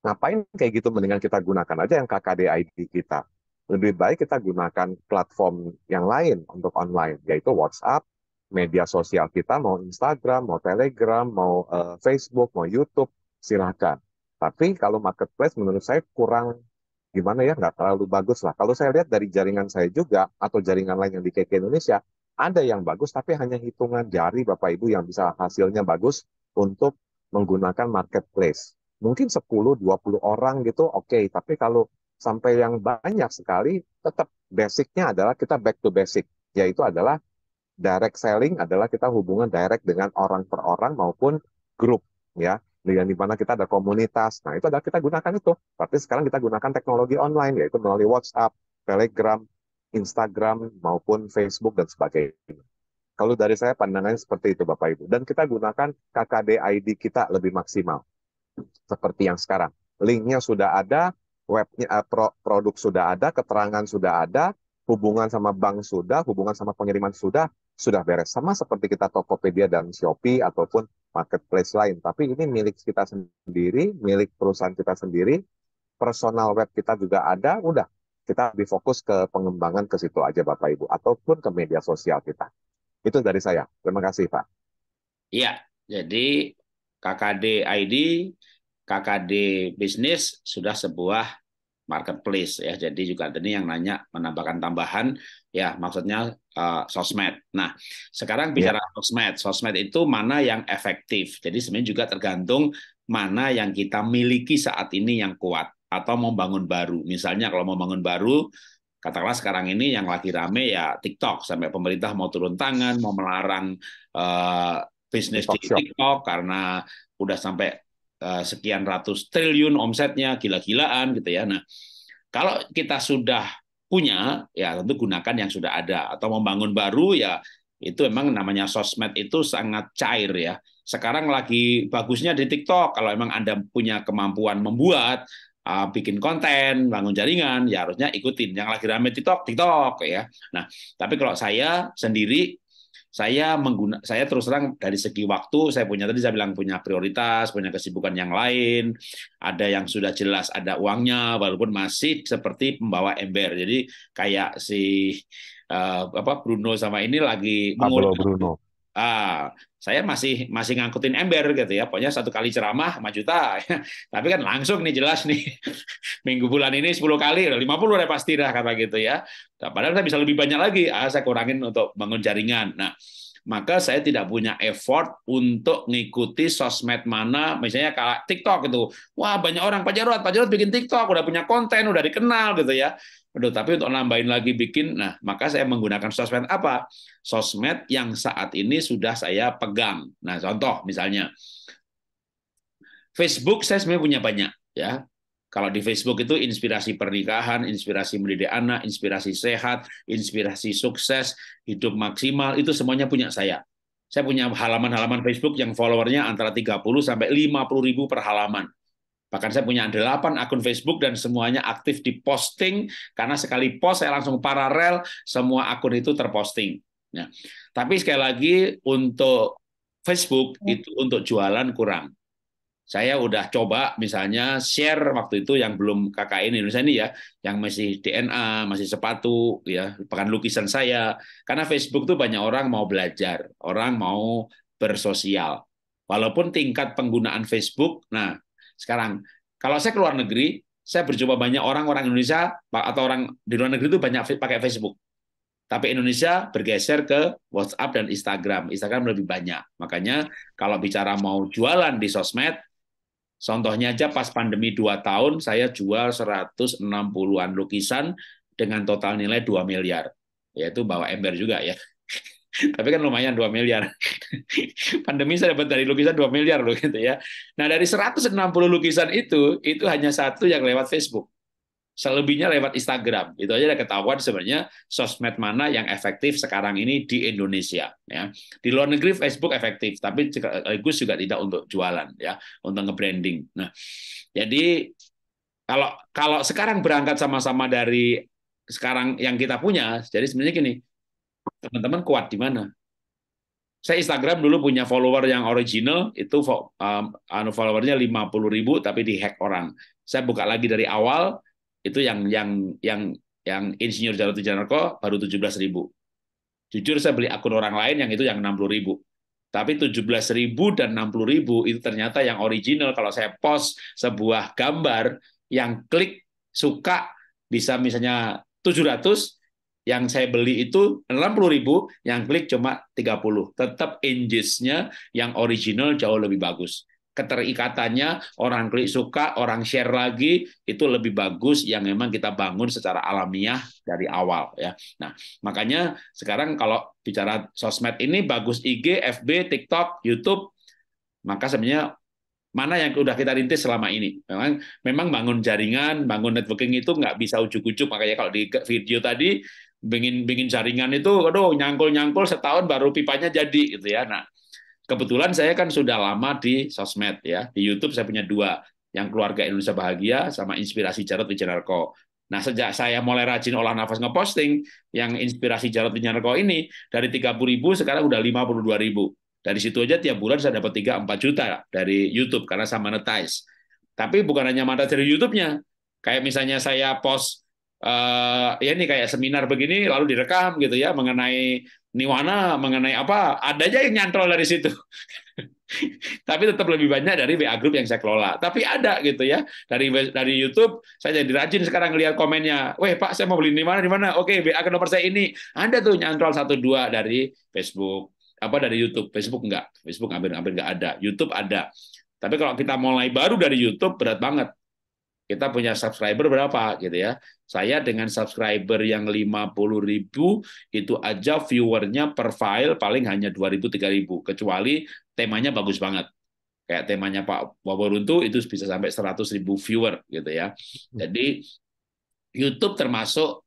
Ngapain kayak gitu mendingan kita gunakan aja yang KKD ID kita. Lebih baik kita gunakan platform yang lain untuk online, yaitu WhatsApp, media sosial kita, mau Instagram, mau Telegram, mau uh, Facebook, mau YouTube, silahkan. Tapi kalau marketplace menurut saya kurang gimana ya nggak terlalu bagus lah. Kalau saya lihat dari jaringan saya juga atau jaringan lain yang di KK Indonesia ada yang bagus tapi hanya hitungan jari Bapak Ibu yang bisa hasilnya bagus untuk menggunakan marketplace. Mungkin 10 20 orang gitu oke, okay. tapi kalau sampai yang banyak sekali tetap basicnya adalah kita back to basic yaitu adalah direct selling adalah kita hubungan direct dengan orang per orang maupun grup ya yang dimana kita ada komunitas. Nah, itu adalah kita gunakan itu. Berarti sekarang kita gunakan teknologi online, yaitu melalui WhatsApp, Telegram, Instagram, maupun Facebook, dan sebagainya. Kalau dari saya pandangannya seperti itu, Bapak Ibu. Dan kita gunakan KKD ID kita lebih maksimal. Seperti yang sekarang. Linknya sudah ada, webnya eh, produk sudah ada, keterangan sudah ada, hubungan sama bank sudah, hubungan sama pengiriman sudah, sudah beres. Sama seperti kita Tokopedia dan Shopee ataupun marketplace lain, tapi ini milik kita sendiri, milik perusahaan kita sendiri, personal web kita juga ada, udah kita lebih fokus ke pengembangan ke situ aja Bapak Ibu ataupun ke media sosial kita. Itu dari saya. Terima kasih Pak. Iya, jadi KKD ID, KKD bisnis sudah sebuah marketplace ya. Jadi juga tadi yang nanya menambahkan tambahan ya maksudnya uh, sosmed. Nah, sekarang ya. bicara yeah. sosmed. Sosmed itu mana yang efektif. Jadi sebenarnya juga tergantung mana yang kita miliki saat ini yang kuat atau mau bangun baru. Misalnya kalau mau bangun baru katakanlah sekarang ini yang lagi rame ya TikTok sampai pemerintah mau turun tangan mau melarang uh, bisnis TikTok di TikTok karena udah sampai Eh, sekian ratus triliun omsetnya gila-gilaan gitu ya. Nah, kalau kita sudah punya ya tentu gunakan yang sudah ada atau membangun baru ya itu memang namanya sosmed itu sangat cair ya. Sekarang lagi bagusnya di TikTok kalau memang Anda punya kemampuan membuat uh, bikin konten, bangun jaringan, ya harusnya ikutin. Yang lagi rame TikTok, TikTok ya. Nah, tapi kalau saya sendiri saya mengguna saya terus terang dari segi waktu saya punya tadi saya bilang punya prioritas punya kesibukan yang lain ada yang sudah jelas ada uangnya walaupun masih seperti pembawa ember jadi kayak si uh, apa Bruno sama ini lagi Pablo Bruno ah saya masih masih ngangkutin ember gitu ya pokoknya satu kali ceramah 5 juta [LAUGHS] tapi kan langsung nih jelas nih [LAUGHS] minggu bulan ini 10 kali lima 50 udah pasti dah kata gitu ya nah, padahal saya bisa lebih banyak lagi ah saya kurangin untuk bangun jaringan nah maka saya tidak punya effort untuk ngikuti sosmed mana misalnya kalau TikTok itu wah banyak orang Pak Jarot Pak Jarot bikin TikTok udah punya konten udah dikenal gitu ya aduh tapi untuk nambahin lagi bikin, nah maka saya menggunakan sosmed apa? Sosmed yang saat ini sudah saya pegang. Nah contoh misalnya, Facebook saya sebenarnya punya banyak ya. Kalau di Facebook itu inspirasi pernikahan, inspirasi mendidik anak, inspirasi sehat, inspirasi sukses, hidup maksimal, itu semuanya punya saya. Saya punya halaman-halaman Facebook yang followernya antara 30 sampai 50 ribu per halaman. Bahkan saya punya 8 akun Facebook dan semuanya aktif di posting karena sekali post saya langsung paralel semua akun itu terposting. Ya. tapi sekali lagi untuk Facebook hmm. itu untuk jualan kurang. Saya udah coba misalnya share waktu itu yang belum KKN Indonesia ini ya, yang masih DNA, masih sepatu ya, bahkan lukisan saya. Karena Facebook tuh banyak orang mau belajar, orang mau bersosial. Walaupun tingkat penggunaan Facebook, nah sekarang. Kalau saya keluar negeri, saya berjumpa banyak orang-orang Indonesia atau orang di luar negeri itu banyak pakai Facebook. Tapi Indonesia bergeser ke WhatsApp dan Instagram. Instagram lebih banyak. Makanya kalau bicara mau jualan di sosmed, contohnya aja pas pandemi 2 tahun, saya jual 160-an lukisan dengan total nilai 2 miliar. Yaitu bawa ember juga ya. [LAUGHS] [LAUGHS] Tapi kan lumayan 2 miliar. [LAUGHS] Pandemi saya dapat dari lukisan 2 miliar loh gitu ya. Nah, dari 160 lukisan itu, itu hanya satu yang lewat Facebook. Selebihnya lewat Instagram. Itu aja ada ketahuan sebenarnya sosmed mana yang efektif sekarang ini di Indonesia ya. Di luar negeri Facebook efektif, tapi sekaligus juga tidak untuk jualan ya, untuk nge-branding. Nah, jadi kalau kalau sekarang berangkat sama-sama dari sekarang yang kita punya, jadi sebenarnya gini, teman-teman kuat di mana? Saya Instagram dulu punya follower yang original itu um, anu followernya 50 ribu tapi dihack orang. Saya buka lagi dari awal itu yang yang yang yang insinyur Jarod Janarko baru 17 ribu. Jujur saya beli akun orang lain yang itu yang 60 ribu. Tapi ribu dan ribu itu ternyata yang original kalau saya post sebuah gambar yang klik suka bisa misalnya 700 yang saya beli itu puluh ribu, yang klik cuma 30. Tetap engines-nya yang original jauh lebih bagus. Keterikatannya orang klik suka, orang share lagi, itu lebih bagus yang memang kita bangun secara alamiah dari awal ya. Nah, makanya sekarang kalau bicara sosmed ini bagus IG, FB, TikTok, YouTube, maka sebenarnya mana yang sudah kita rintis selama ini. Memang memang bangun jaringan, bangun networking itu nggak bisa ujuk-ujuk. Makanya kalau di video tadi Bingin bingin jaringan itu, aduh nyangkul-nyangkul setahun baru pipanya jadi gitu ya. Nah, kebetulan saya kan sudah lama di sosmed ya. Di YouTube saya punya dua, yang keluarga Indonesia Bahagia sama Inspirasi Jarod Ko. Nah, sejak saya mulai rajin olah nafas ngeposting yang inspirasi Jarod Ko ini dari puluh ribu sekarang udah dua ribu. Dari situ aja tiap bulan saya dapat tiga empat juta dari YouTube karena saya monetize. Tapi bukan hanya monetize dari YouTube-nya. Kayak misalnya saya post uh, ya ini kayak seminar begini lalu direkam gitu ya mengenai niwana, mengenai apa, ada aja yang nyantol dari situ. [LAUGHS] Tapi tetap lebih banyak dari WA group yang saya kelola. Tapi ada gitu ya dari dari YouTube saya jadi rajin sekarang lihat komennya. Weh Pak, saya mau beli di mana di mana? Oke, WA ke nomor saya ini. Ada tuh nyantol satu dua dari Facebook apa dari YouTube. Facebook enggak. Facebook hampir hampir enggak ada. YouTube ada. Tapi kalau kita mulai baru dari YouTube berat banget kita punya subscriber berapa gitu ya. Saya dengan subscriber yang 50 ribu itu aja viewernya per file paling hanya 2000 3000 kecuali temanya bagus banget. Kayak temanya Pak Waboruntu itu bisa sampai 100 ribu viewer gitu ya. Jadi YouTube termasuk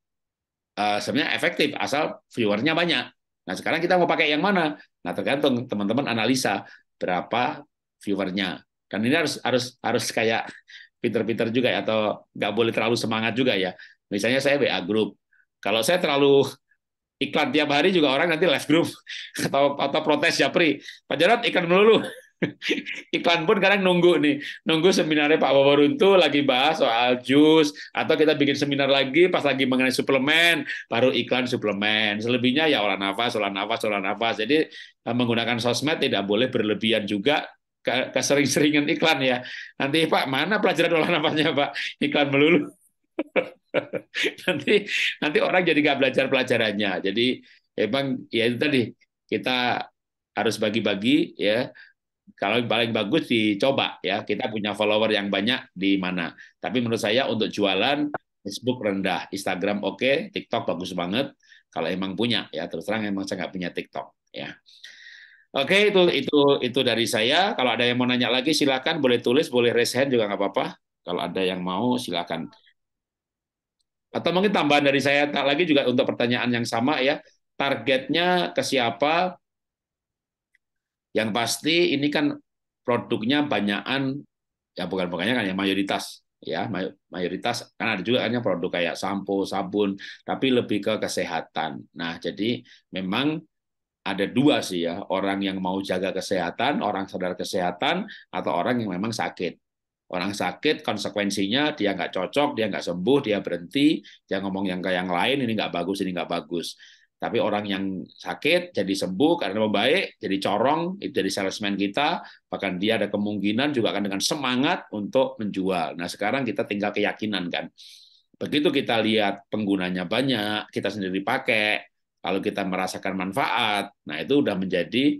uh, sebenarnya efektif asal viewernya banyak. Nah sekarang kita mau pakai yang mana? Nah tergantung teman-teman analisa berapa viewernya. Dan ini harus harus harus kayak pinter-pinter juga ya atau nggak boleh terlalu semangat juga ya. Misalnya saya WA grup, Kalau saya terlalu iklan tiap hari juga orang nanti live group [LAUGHS] atau atau protes Japri. Pak Jarod iklan melulu. [LAUGHS] iklan pun kadang nunggu nih, nunggu seminarnya Pak Wawaruntu lagi bahas soal jus, atau kita bikin seminar lagi pas lagi mengenai suplemen, baru iklan suplemen. Selebihnya ya olah nafas, olah nafas, olah nafas. Jadi eh, menggunakan sosmed tidak boleh berlebihan juga, kesering-seringan iklan ya. Nanti Pak, mana pelajaran olah nafasnya Pak? Iklan melulu. [LAUGHS] nanti nanti orang jadi nggak belajar pelajarannya. Jadi emang ya itu tadi kita harus bagi-bagi ya. Kalau paling bagus dicoba ya. Kita punya follower yang banyak di mana. Tapi menurut saya untuk jualan Facebook rendah, Instagram oke, okay, TikTok bagus banget. Kalau emang punya ya terus terang emang saya nggak punya TikTok ya. Oke, itu itu itu dari saya. Kalau ada yang mau nanya lagi silakan boleh tulis, boleh raise hand juga nggak apa-apa. Kalau ada yang mau silakan. Atau mungkin tambahan dari saya tak lagi juga untuk pertanyaan yang sama ya. Targetnya ke siapa? Yang pasti ini kan produknya banyakan ya bukan banyak kan ya mayoritas ya mayoritas kan ada juga kan produk kayak sampo sabun tapi lebih ke kesehatan nah jadi memang ada dua sih ya, orang yang mau jaga kesehatan, orang sadar kesehatan, atau orang yang memang sakit. Orang sakit konsekuensinya dia nggak cocok, dia nggak sembuh, dia berhenti, dia ngomong yang kayak yang lain, ini nggak bagus, ini nggak bagus. Tapi orang yang sakit jadi sembuh karena membaik, jadi corong, itu jadi salesman kita, bahkan dia ada kemungkinan juga akan dengan semangat untuk menjual. Nah sekarang kita tinggal keyakinan kan. Begitu kita lihat penggunanya banyak, kita sendiri pakai, kalau kita merasakan manfaat, nah itu udah menjadi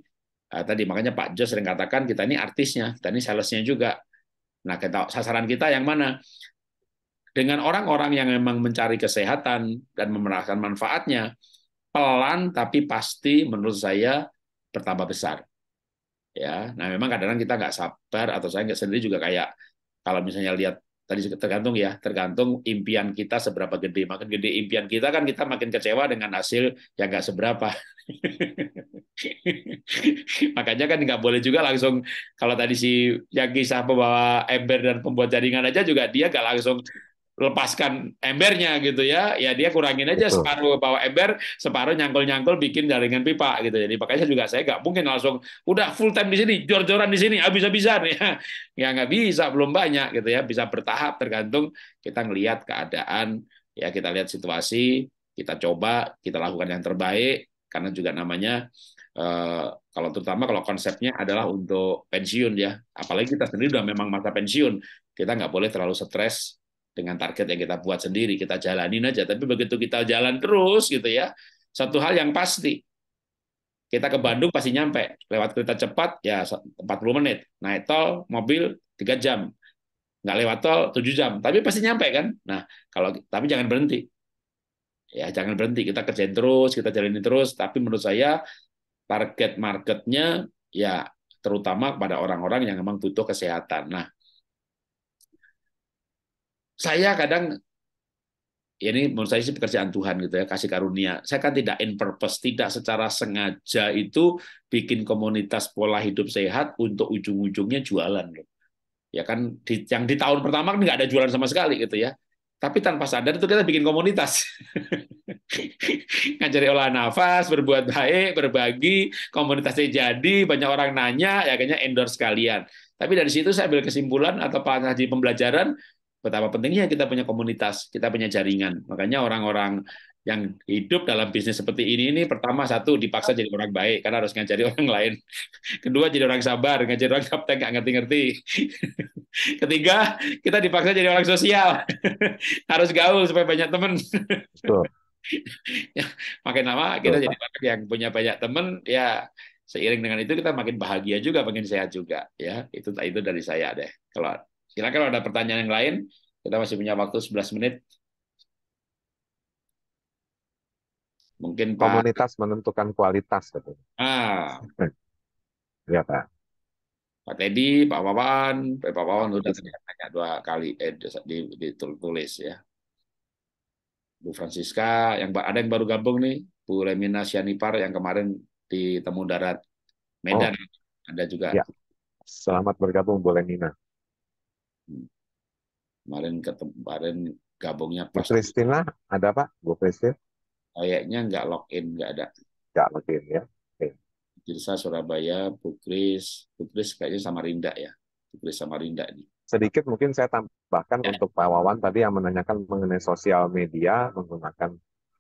uh, tadi makanya Pak Jos sering katakan kita ini artisnya, kita ini salesnya juga. Nah kita sasaran kita yang mana? Dengan orang-orang yang memang mencari kesehatan dan memerahkan manfaatnya, pelan tapi pasti menurut saya bertambah besar. Ya, nah memang kadang-kadang kita nggak sabar atau saya nggak sendiri juga kayak kalau misalnya lihat tadi tergantung ya, tergantung impian kita seberapa gede. Makin gede impian kita kan kita makin kecewa dengan hasil yang nggak seberapa. [LAUGHS] Makanya kan nggak boleh juga langsung kalau tadi si yang kisah pembawa ember dan pembuat jaringan aja juga dia nggak langsung lepaskan embernya gitu ya ya dia kurangin aja Betul. separuh bawa ember separuh nyangkul nyangkul bikin jaringan pipa gitu jadi makanya juga saya nggak mungkin langsung udah full time di sini jor-joran di sini habis habisan [LAUGHS] ya ya nggak bisa belum banyak gitu ya bisa bertahap tergantung kita ngelihat keadaan ya kita lihat situasi kita coba kita lakukan yang terbaik karena juga namanya eh, kalau terutama kalau konsepnya adalah untuk pensiun ya apalagi kita sendiri udah memang masa pensiun kita nggak boleh terlalu stres dengan target yang kita buat sendiri, kita jalanin aja. Tapi begitu kita jalan terus gitu ya, satu hal yang pasti, kita ke Bandung pasti nyampe. Lewat kereta cepat ya 40 menit, naik tol, mobil 3 jam. Nggak lewat tol 7 jam, tapi pasti nyampe kan? Nah, kalau tapi jangan berhenti. Ya, jangan berhenti. Kita kerjain terus, kita jalani terus, tapi menurut saya target marketnya ya terutama kepada orang-orang yang memang butuh kesehatan. Nah, saya kadang ya ini menurut saya sih pekerjaan Tuhan gitu ya kasih karunia saya kan tidak in purpose tidak secara sengaja itu bikin komunitas pola hidup sehat untuk ujung-ujungnya jualan loh ya kan di, yang di tahun pertama kan nggak ada jualan sama sekali gitu ya tapi tanpa sadar itu kita bikin komunitas [LAUGHS] ngajari olah nafas berbuat baik berbagi komunitasnya jadi banyak orang nanya ya kayaknya endorse kalian tapi dari situ saya ambil kesimpulan atau jadi pembelajaran betapa pentingnya kita punya komunitas, kita punya jaringan. Makanya orang-orang yang hidup dalam bisnis seperti ini ini pertama satu dipaksa jadi orang baik karena harus ngajari [LAUGHS] orang lain. Kedua jadi orang sabar, ngajari orang kapten nggak ngerti-ngerti. [LAUGHS] Ketiga kita dipaksa jadi orang sosial, [LAUGHS] harus gaul supaya banyak teman. Ya, makin lama kita jadi orang yang punya banyak teman ya seiring dengan itu kita makin bahagia juga, makin sehat juga ya. Itu itu dari saya deh. Kalau Silakan kalau ada pertanyaan yang lain, kita masih punya waktu 11 menit. Mungkin Pak... Komunitas menentukan kualitas gitu. Ah. [LAUGHS] Iya Pak. Pak Teddy, Pak Wawan, eh, Pak Wawan sudah tanya dua kali eh, tulis ya. Bu Francisca, yang ada yang baru gabung nih, Bu Lemina Sianipar yang kemarin di Temu Darat Medan oh, ada juga. Ya. Selamat bergabung Bu Lemina. Kemarin ketemu kemarin gabungnya pas. Kristina ada Pak? Bu Kristina? Kayaknya nggak login, nggak ada. Nggak login ya. Okay. Tirsa Surabaya, Bu Kris, Bu Kris kayaknya Samarinda ya. Bu Kris Rinda nih. Sedikit mungkin saya tambahkan ya. untuk Pak Wawan tadi yang menanyakan mengenai sosial media menggunakan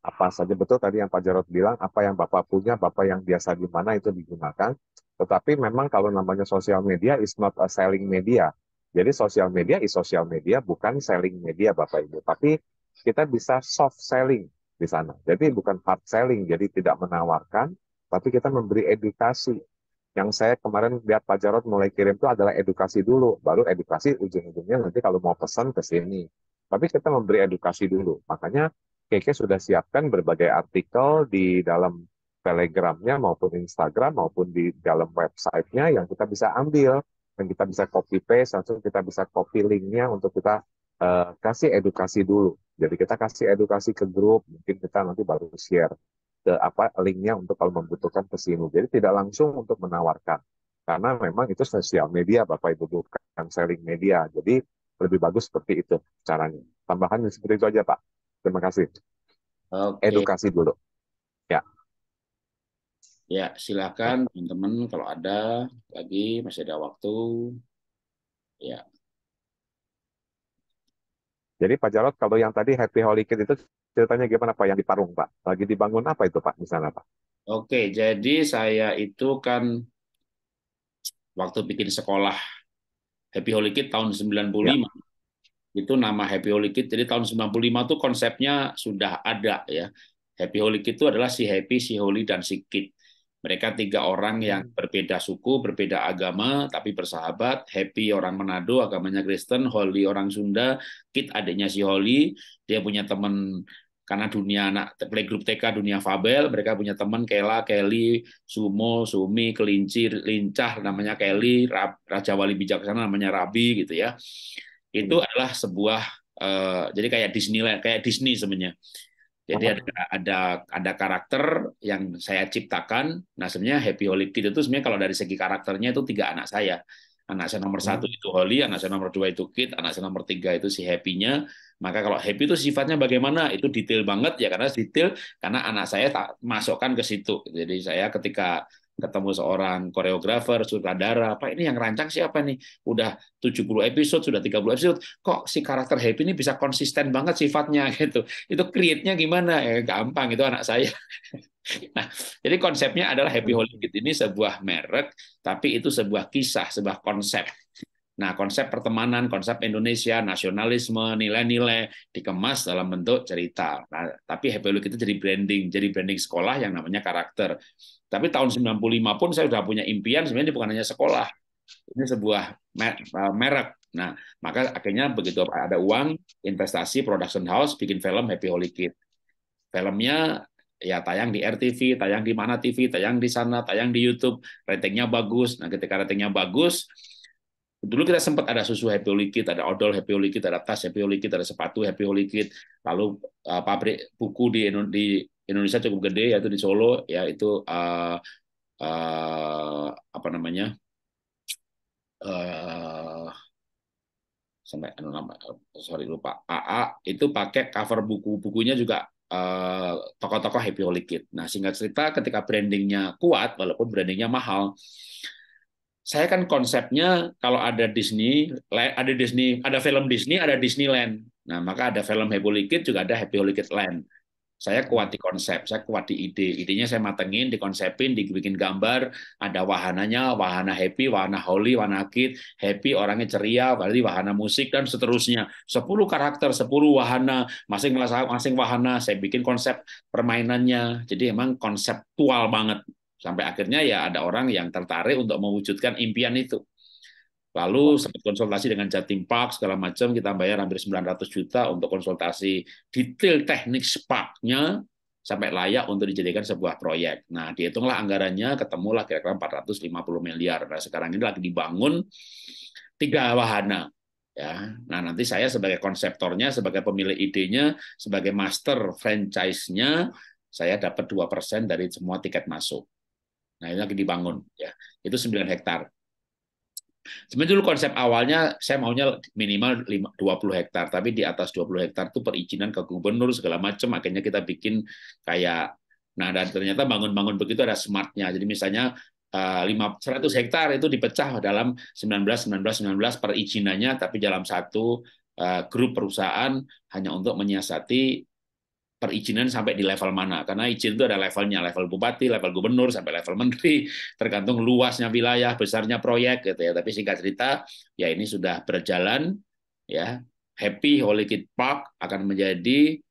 apa saja betul tadi yang Pak Jarod bilang apa yang Bapak punya, Bapak yang biasa di mana itu digunakan. Tetapi memang kalau namanya sosial media is not a selling media. Jadi sosial media is sosial media, bukan selling media Bapak Ibu. Tapi kita bisa soft selling di sana. Jadi bukan hard selling, jadi tidak menawarkan, tapi kita memberi edukasi. Yang saya kemarin lihat Pak Jarod mulai kirim itu adalah edukasi dulu, baru edukasi ujung-ujungnya nanti kalau mau pesan ke sini. Tapi kita memberi edukasi dulu. Makanya KK sudah siapkan berbagai artikel di dalam Telegramnya maupun Instagram maupun di dalam websitenya yang kita bisa ambil dan kita bisa copy paste langsung kita bisa copy linknya untuk kita uh, kasih edukasi dulu jadi kita kasih edukasi ke grup mungkin kita nanti baru share ke apa linknya untuk kalau membutuhkan ke sini jadi tidak langsung untuk menawarkan karena memang itu sosial media bapak ibu bukan selling media jadi lebih bagus seperti itu caranya tambahan seperti itu aja pak terima kasih okay. edukasi dulu Ya, silakan teman-teman kalau ada lagi masih ada waktu. Ya. Jadi Pak Jarot, kalau yang tadi Happy Holy Kid itu ceritanya gimana Pak yang di Parung Pak? Lagi dibangun apa itu Pak di sana Pak? Oke, jadi saya itu kan waktu bikin sekolah Happy Holy Kid tahun 95. Ya. Itu nama Happy Holy Kid. Jadi tahun 95 itu konsepnya sudah ada ya. Happy Holy Kid itu adalah si Happy, si Holy, dan si Kid. Mereka tiga orang yang hmm. berbeda suku, berbeda agama, tapi bersahabat. Happy orang Manado, agamanya Kristen. Holly orang Sunda. Kit adiknya si Holly. Dia punya teman karena dunia anak playgroup TK dunia Fabel mereka punya teman Kela Kelly Sumo Sumi Kelinci Lincah namanya Kelly Raja Wali Bijaksana namanya Rabi gitu ya itu hmm. adalah sebuah uh, jadi kayak Disney kayak Disney sebenarnya jadi ada, ada ada karakter yang saya ciptakan. Nah sebenarnya Happy Holy Kid itu sebenarnya kalau dari segi karakternya itu tiga anak saya. Anak saya nomor hmm. satu itu Holly, anak saya nomor dua itu Kid, anak saya nomor tiga itu si Happy-nya. Maka kalau Happy itu sifatnya bagaimana? Itu detail banget ya karena detail karena anak saya tak masukkan ke situ. Jadi saya ketika ketemu seorang koreografer, sutradara, apa ini yang rancang siapa nih? Udah 70 episode, sudah 30 episode, kok si karakter Happy ini bisa konsisten banget sifatnya [LAUGHS] gitu. Itu create-nya gimana? Eh, gampang, itu anak saya. [LAUGHS] nah, jadi konsepnya adalah Happy hmm. Hollywood ini sebuah merek, tapi itu sebuah kisah, sebuah konsep. Nah, konsep pertemanan, konsep Indonesia, nasionalisme, nilai-nilai dikemas dalam bentuk cerita. Nah, tapi Happy Hollywood itu jadi branding, jadi branding sekolah yang namanya karakter. Tapi tahun 95 pun saya sudah punya impian sebenarnya bukan hanya sekolah. Ini sebuah eh, merek. Nah, maka akhirnya begitu ada uang, investasi, production house, bikin film Happy Holy Kid. Filmnya ya tayang di RTV, tayang di mana TV, tayang di sana, tayang di YouTube, ratingnya bagus. Nah, ketika ratingnya bagus, dulu kita sempat ada susu Happy Holy Kid, ada odol Happy Holy Kid, ada tas Happy Holy Kid, ada sepatu Happy Holy Kid, lalu uh, pabrik buku di di Indonesia cukup gede yaitu di Solo ya itu uh, eh, uh, eh, apa namanya uh, sampai anu, nama sorry lupa AA itu pakai cover buku-bukunya juga tokoh-tokoh uh, happy holikit. Nah singkat cerita ketika brandingnya kuat walaupun brandingnya mahal saya kan konsepnya kalau ada Disney, ada Disney, ada film Disney, ada Disneyland. Nah, maka ada film Happy Holy Kid juga ada Happy Holy Kid Land. Saya hmm. kuat di konsep, saya kuat di ide. Idenya saya matengin, dikonsepin, dibikin gambar, ada wahananya, wahana happy, wahana holy, wahana kid, happy, orangnya ceria, berarti wahana musik, dan seterusnya. Sepuluh karakter, sepuluh wahana, masing-masing wahana, saya bikin konsep permainannya. Jadi emang konseptual banget. Sampai akhirnya ya ada orang yang tertarik untuk mewujudkan impian itu. Lalu sempat konsultasi dengan Jatim Park segala macam kita bayar hampir 900 juta untuk konsultasi detail teknik sparknya sampai layak untuk dijadikan sebuah proyek. Nah, dihitunglah anggarannya, ketemulah kira-kira 450 miliar. Nah, sekarang ini lagi dibangun tiga wahana. Ya, nah nanti saya sebagai konseptornya, sebagai pemilik idenya, sebagai master franchise-nya, saya dapat dua persen dari semua tiket masuk. Nah, ini lagi dibangun ya. Itu 9 hektar. Sebenarnya dulu konsep awalnya saya maunya minimal 20 hektar, tapi di atas 20 hektar itu perizinan ke gubernur segala macam, akhirnya kita bikin kayak nah dan ternyata bangun-bangun begitu ada smartnya. Jadi misalnya 100 eh, hektar itu dipecah dalam 19 19 19 perizinannya tapi dalam satu eh, grup perusahaan hanya untuk menyiasati perizinan sampai di level mana. Karena izin itu ada levelnya, level bupati, level gubernur, sampai level menteri, [LAUGHS] tergantung luasnya wilayah, besarnya proyek gitu ya. Tapi singkat cerita, ya ini sudah berjalan ya. Happy Holy Kid Park akan menjadi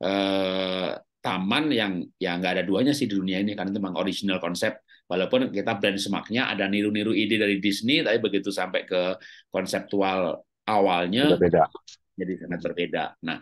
eh, taman yang ya nggak ada duanya sih di dunia ini karena itu memang original konsep walaupun kita brand semaknya ada niru-niru ide dari Disney tapi begitu sampai ke konseptual awalnya beda. jadi sangat berbeda. Nah,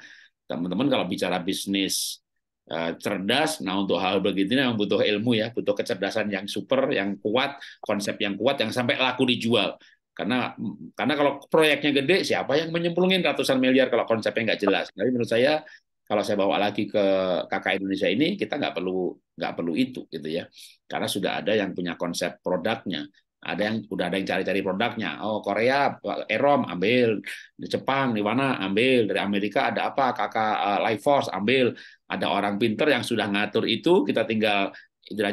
Teman-teman kalau bicara bisnis eh, cerdas, nah untuk hal begini memang butuh ilmu ya, butuh kecerdasan yang super, yang kuat, konsep yang kuat, yang sampai laku dijual. Karena karena kalau proyeknya gede, siapa yang menyemplungin ratusan miliar kalau konsepnya nggak jelas. Jadi menurut saya kalau saya bawa lagi ke kakak Indonesia ini kita nggak perlu nggak perlu itu gitu ya karena sudah ada yang punya konsep produknya ada yang udah ada yang cari-cari produknya. Oh Korea, Erom ambil, di Jepang di mana ambil, dari Amerika ada apa kakak uh, Life Force ambil, ada orang pinter yang sudah ngatur itu kita tinggal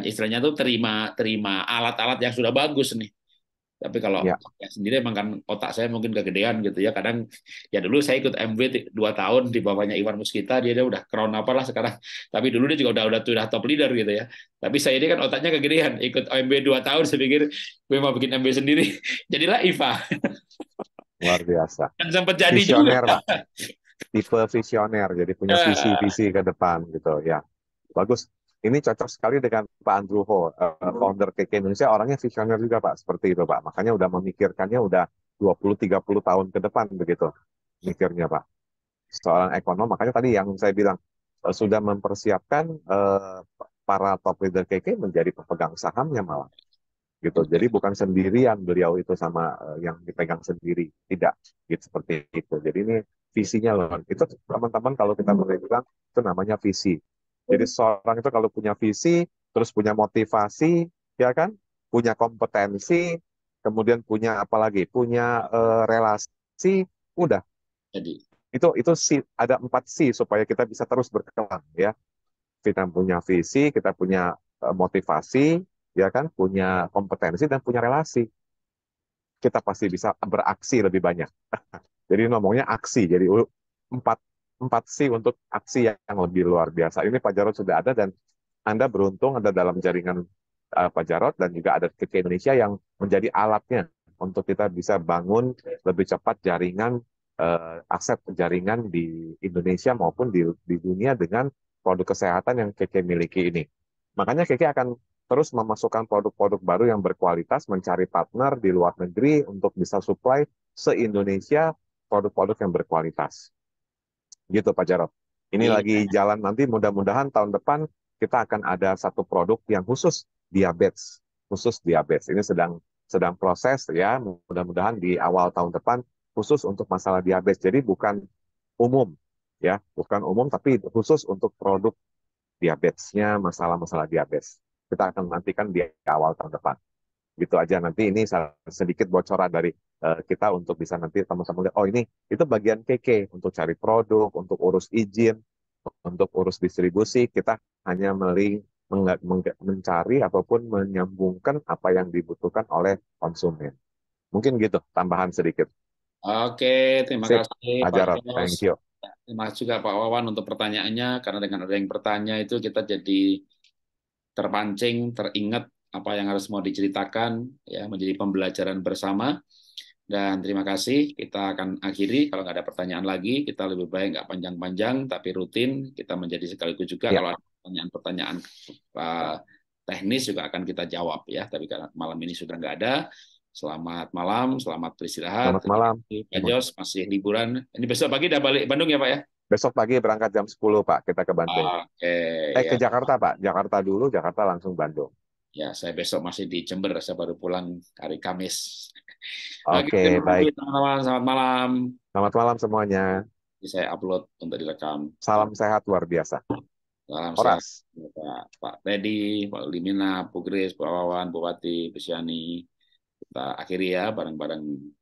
istilahnya, itu tuh terima terima alat-alat yang sudah bagus nih. Tapi kalau ya. saya sendiri emang kan otak saya mungkin kegedean gitu ya. Kadang ya dulu saya ikut MW dua tahun di bawahnya Iwan Muskita, dia, dia udah crown apalah sekarang. Tapi dulu dia juga udah udah udah top leader gitu ya. Tapi saya ini kan otaknya kegedean, ikut MW dua tahun saya pikir gue mau bikin MW sendiri. [LAUGHS] Jadilah IFA. Luar biasa. Dan sempat jadi visioner, juga. Tipe visioner, jadi punya visi-visi [LAUGHS] ke depan gitu ya. Bagus ini cocok sekali dengan Pak Andruho, uh, eh, mm-hmm. founder KK Indonesia, orangnya visioner juga Pak, seperti itu Pak. Makanya udah memikirkannya udah 20-30 tahun ke depan begitu, mikirnya Pak. Seorang ekonom, makanya tadi yang saya bilang, uh, sudah mempersiapkan uh, para top leader KK menjadi pemegang sahamnya malah. gitu. Mm-hmm. Jadi bukan sendirian beliau itu sama uh, yang dipegang sendiri, tidak. gitu Seperti itu. Jadi ini visinya loh. Itu teman-teman kalau kita mm-hmm. boleh bilang, itu namanya visi jadi seorang itu kalau punya visi, terus punya motivasi, ya kan? Punya kompetensi, kemudian punya apa lagi? Punya uh, relasi, udah. Jadi itu itu si ada empat si supaya kita bisa terus berkembang ya. Kita punya visi, kita punya eh, motivasi, ya kan? Punya kompetensi dan punya relasi. Kita pasti bisa beraksi lebih banyak. [LAUGHS] jadi ngomongnya aksi. Jadi empat empat C untuk aksi yang lebih luar biasa. Ini Pak Jarot sudah ada dan Anda beruntung ada dalam jaringan uh, Pak Jarot dan juga ada KK Indonesia yang menjadi alatnya untuk kita bisa bangun lebih cepat jaringan uh, aset jaringan di Indonesia maupun di, di dunia dengan produk kesehatan yang KK miliki ini. Makanya KK akan terus memasukkan produk-produk baru yang berkualitas, mencari partner di luar negeri untuk bisa supply se-Indonesia produk-produk yang berkualitas. Gitu Pak Jarot. Ini ya, lagi jalan nanti mudah-mudahan tahun depan kita akan ada satu produk yang khusus diabetes, khusus diabetes. Ini sedang sedang proses ya, mudah-mudahan di awal tahun depan khusus untuk masalah diabetes. Jadi bukan umum ya, bukan umum tapi khusus untuk produk diabetesnya, masalah-masalah diabetes. Kita akan nantikan di awal tahun depan gitu aja nanti ini sedikit bocoran dari uh, kita untuk bisa nanti teman-teman lihat oh ini itu bagian KK untuk cari produk untuk urus izin untuk urus distribusi kita hanya meli mencari ataupun menyambungkan apa yang dibutuhkan oleh konsumen mungkin gitu tambahan sedikit oke terima Sip, kasih Pak thank you terima kasih juga Pak Wawan untuk pertanyaannya karena dengan ada yang bertanya itu kita jadi terpancing teringat apa yang harus mau diceritakan ya menjadi pembelajaran bersama dan terima kasih kita akan akhiri kalau nggak ada pertanyaan lagi kita lebih baik nggak panjang-panjang tapi rutin kita menjadi sekaligus juga ya. kalau ada pertanyaan-pertanyaan eh, teknis juga akan kita jawab ya tapi karena malam ini sudah nggak ada Selamat malam, selamat beristirahat. Selamat malam. Pak Jos masih liburan. Ini besok pagi udah balik Bandung ya Pak ya? Besok pagi berangkat jam 10 Pak, kita ke Bandung. Ah, okay, eh ya. ke Jakarta Pak, Jakarta dulu, Jakarta langsung Bandung. Ya, saya besok masih di Jember, saya baru pulang hari Kamis. [LAUGHS] Oke, okay, baik. Teman-teman, selamat malam. Selamat malam semuanya. Ini saya upload untuk direkam. Salam sehat luar biasa. Salam Oras. sehat. Pak, Pak Teddy, Pak Limina, Bu Kris, Bu Awawan, Bu Wati, Bu Kita akhiri ya bareng-bareng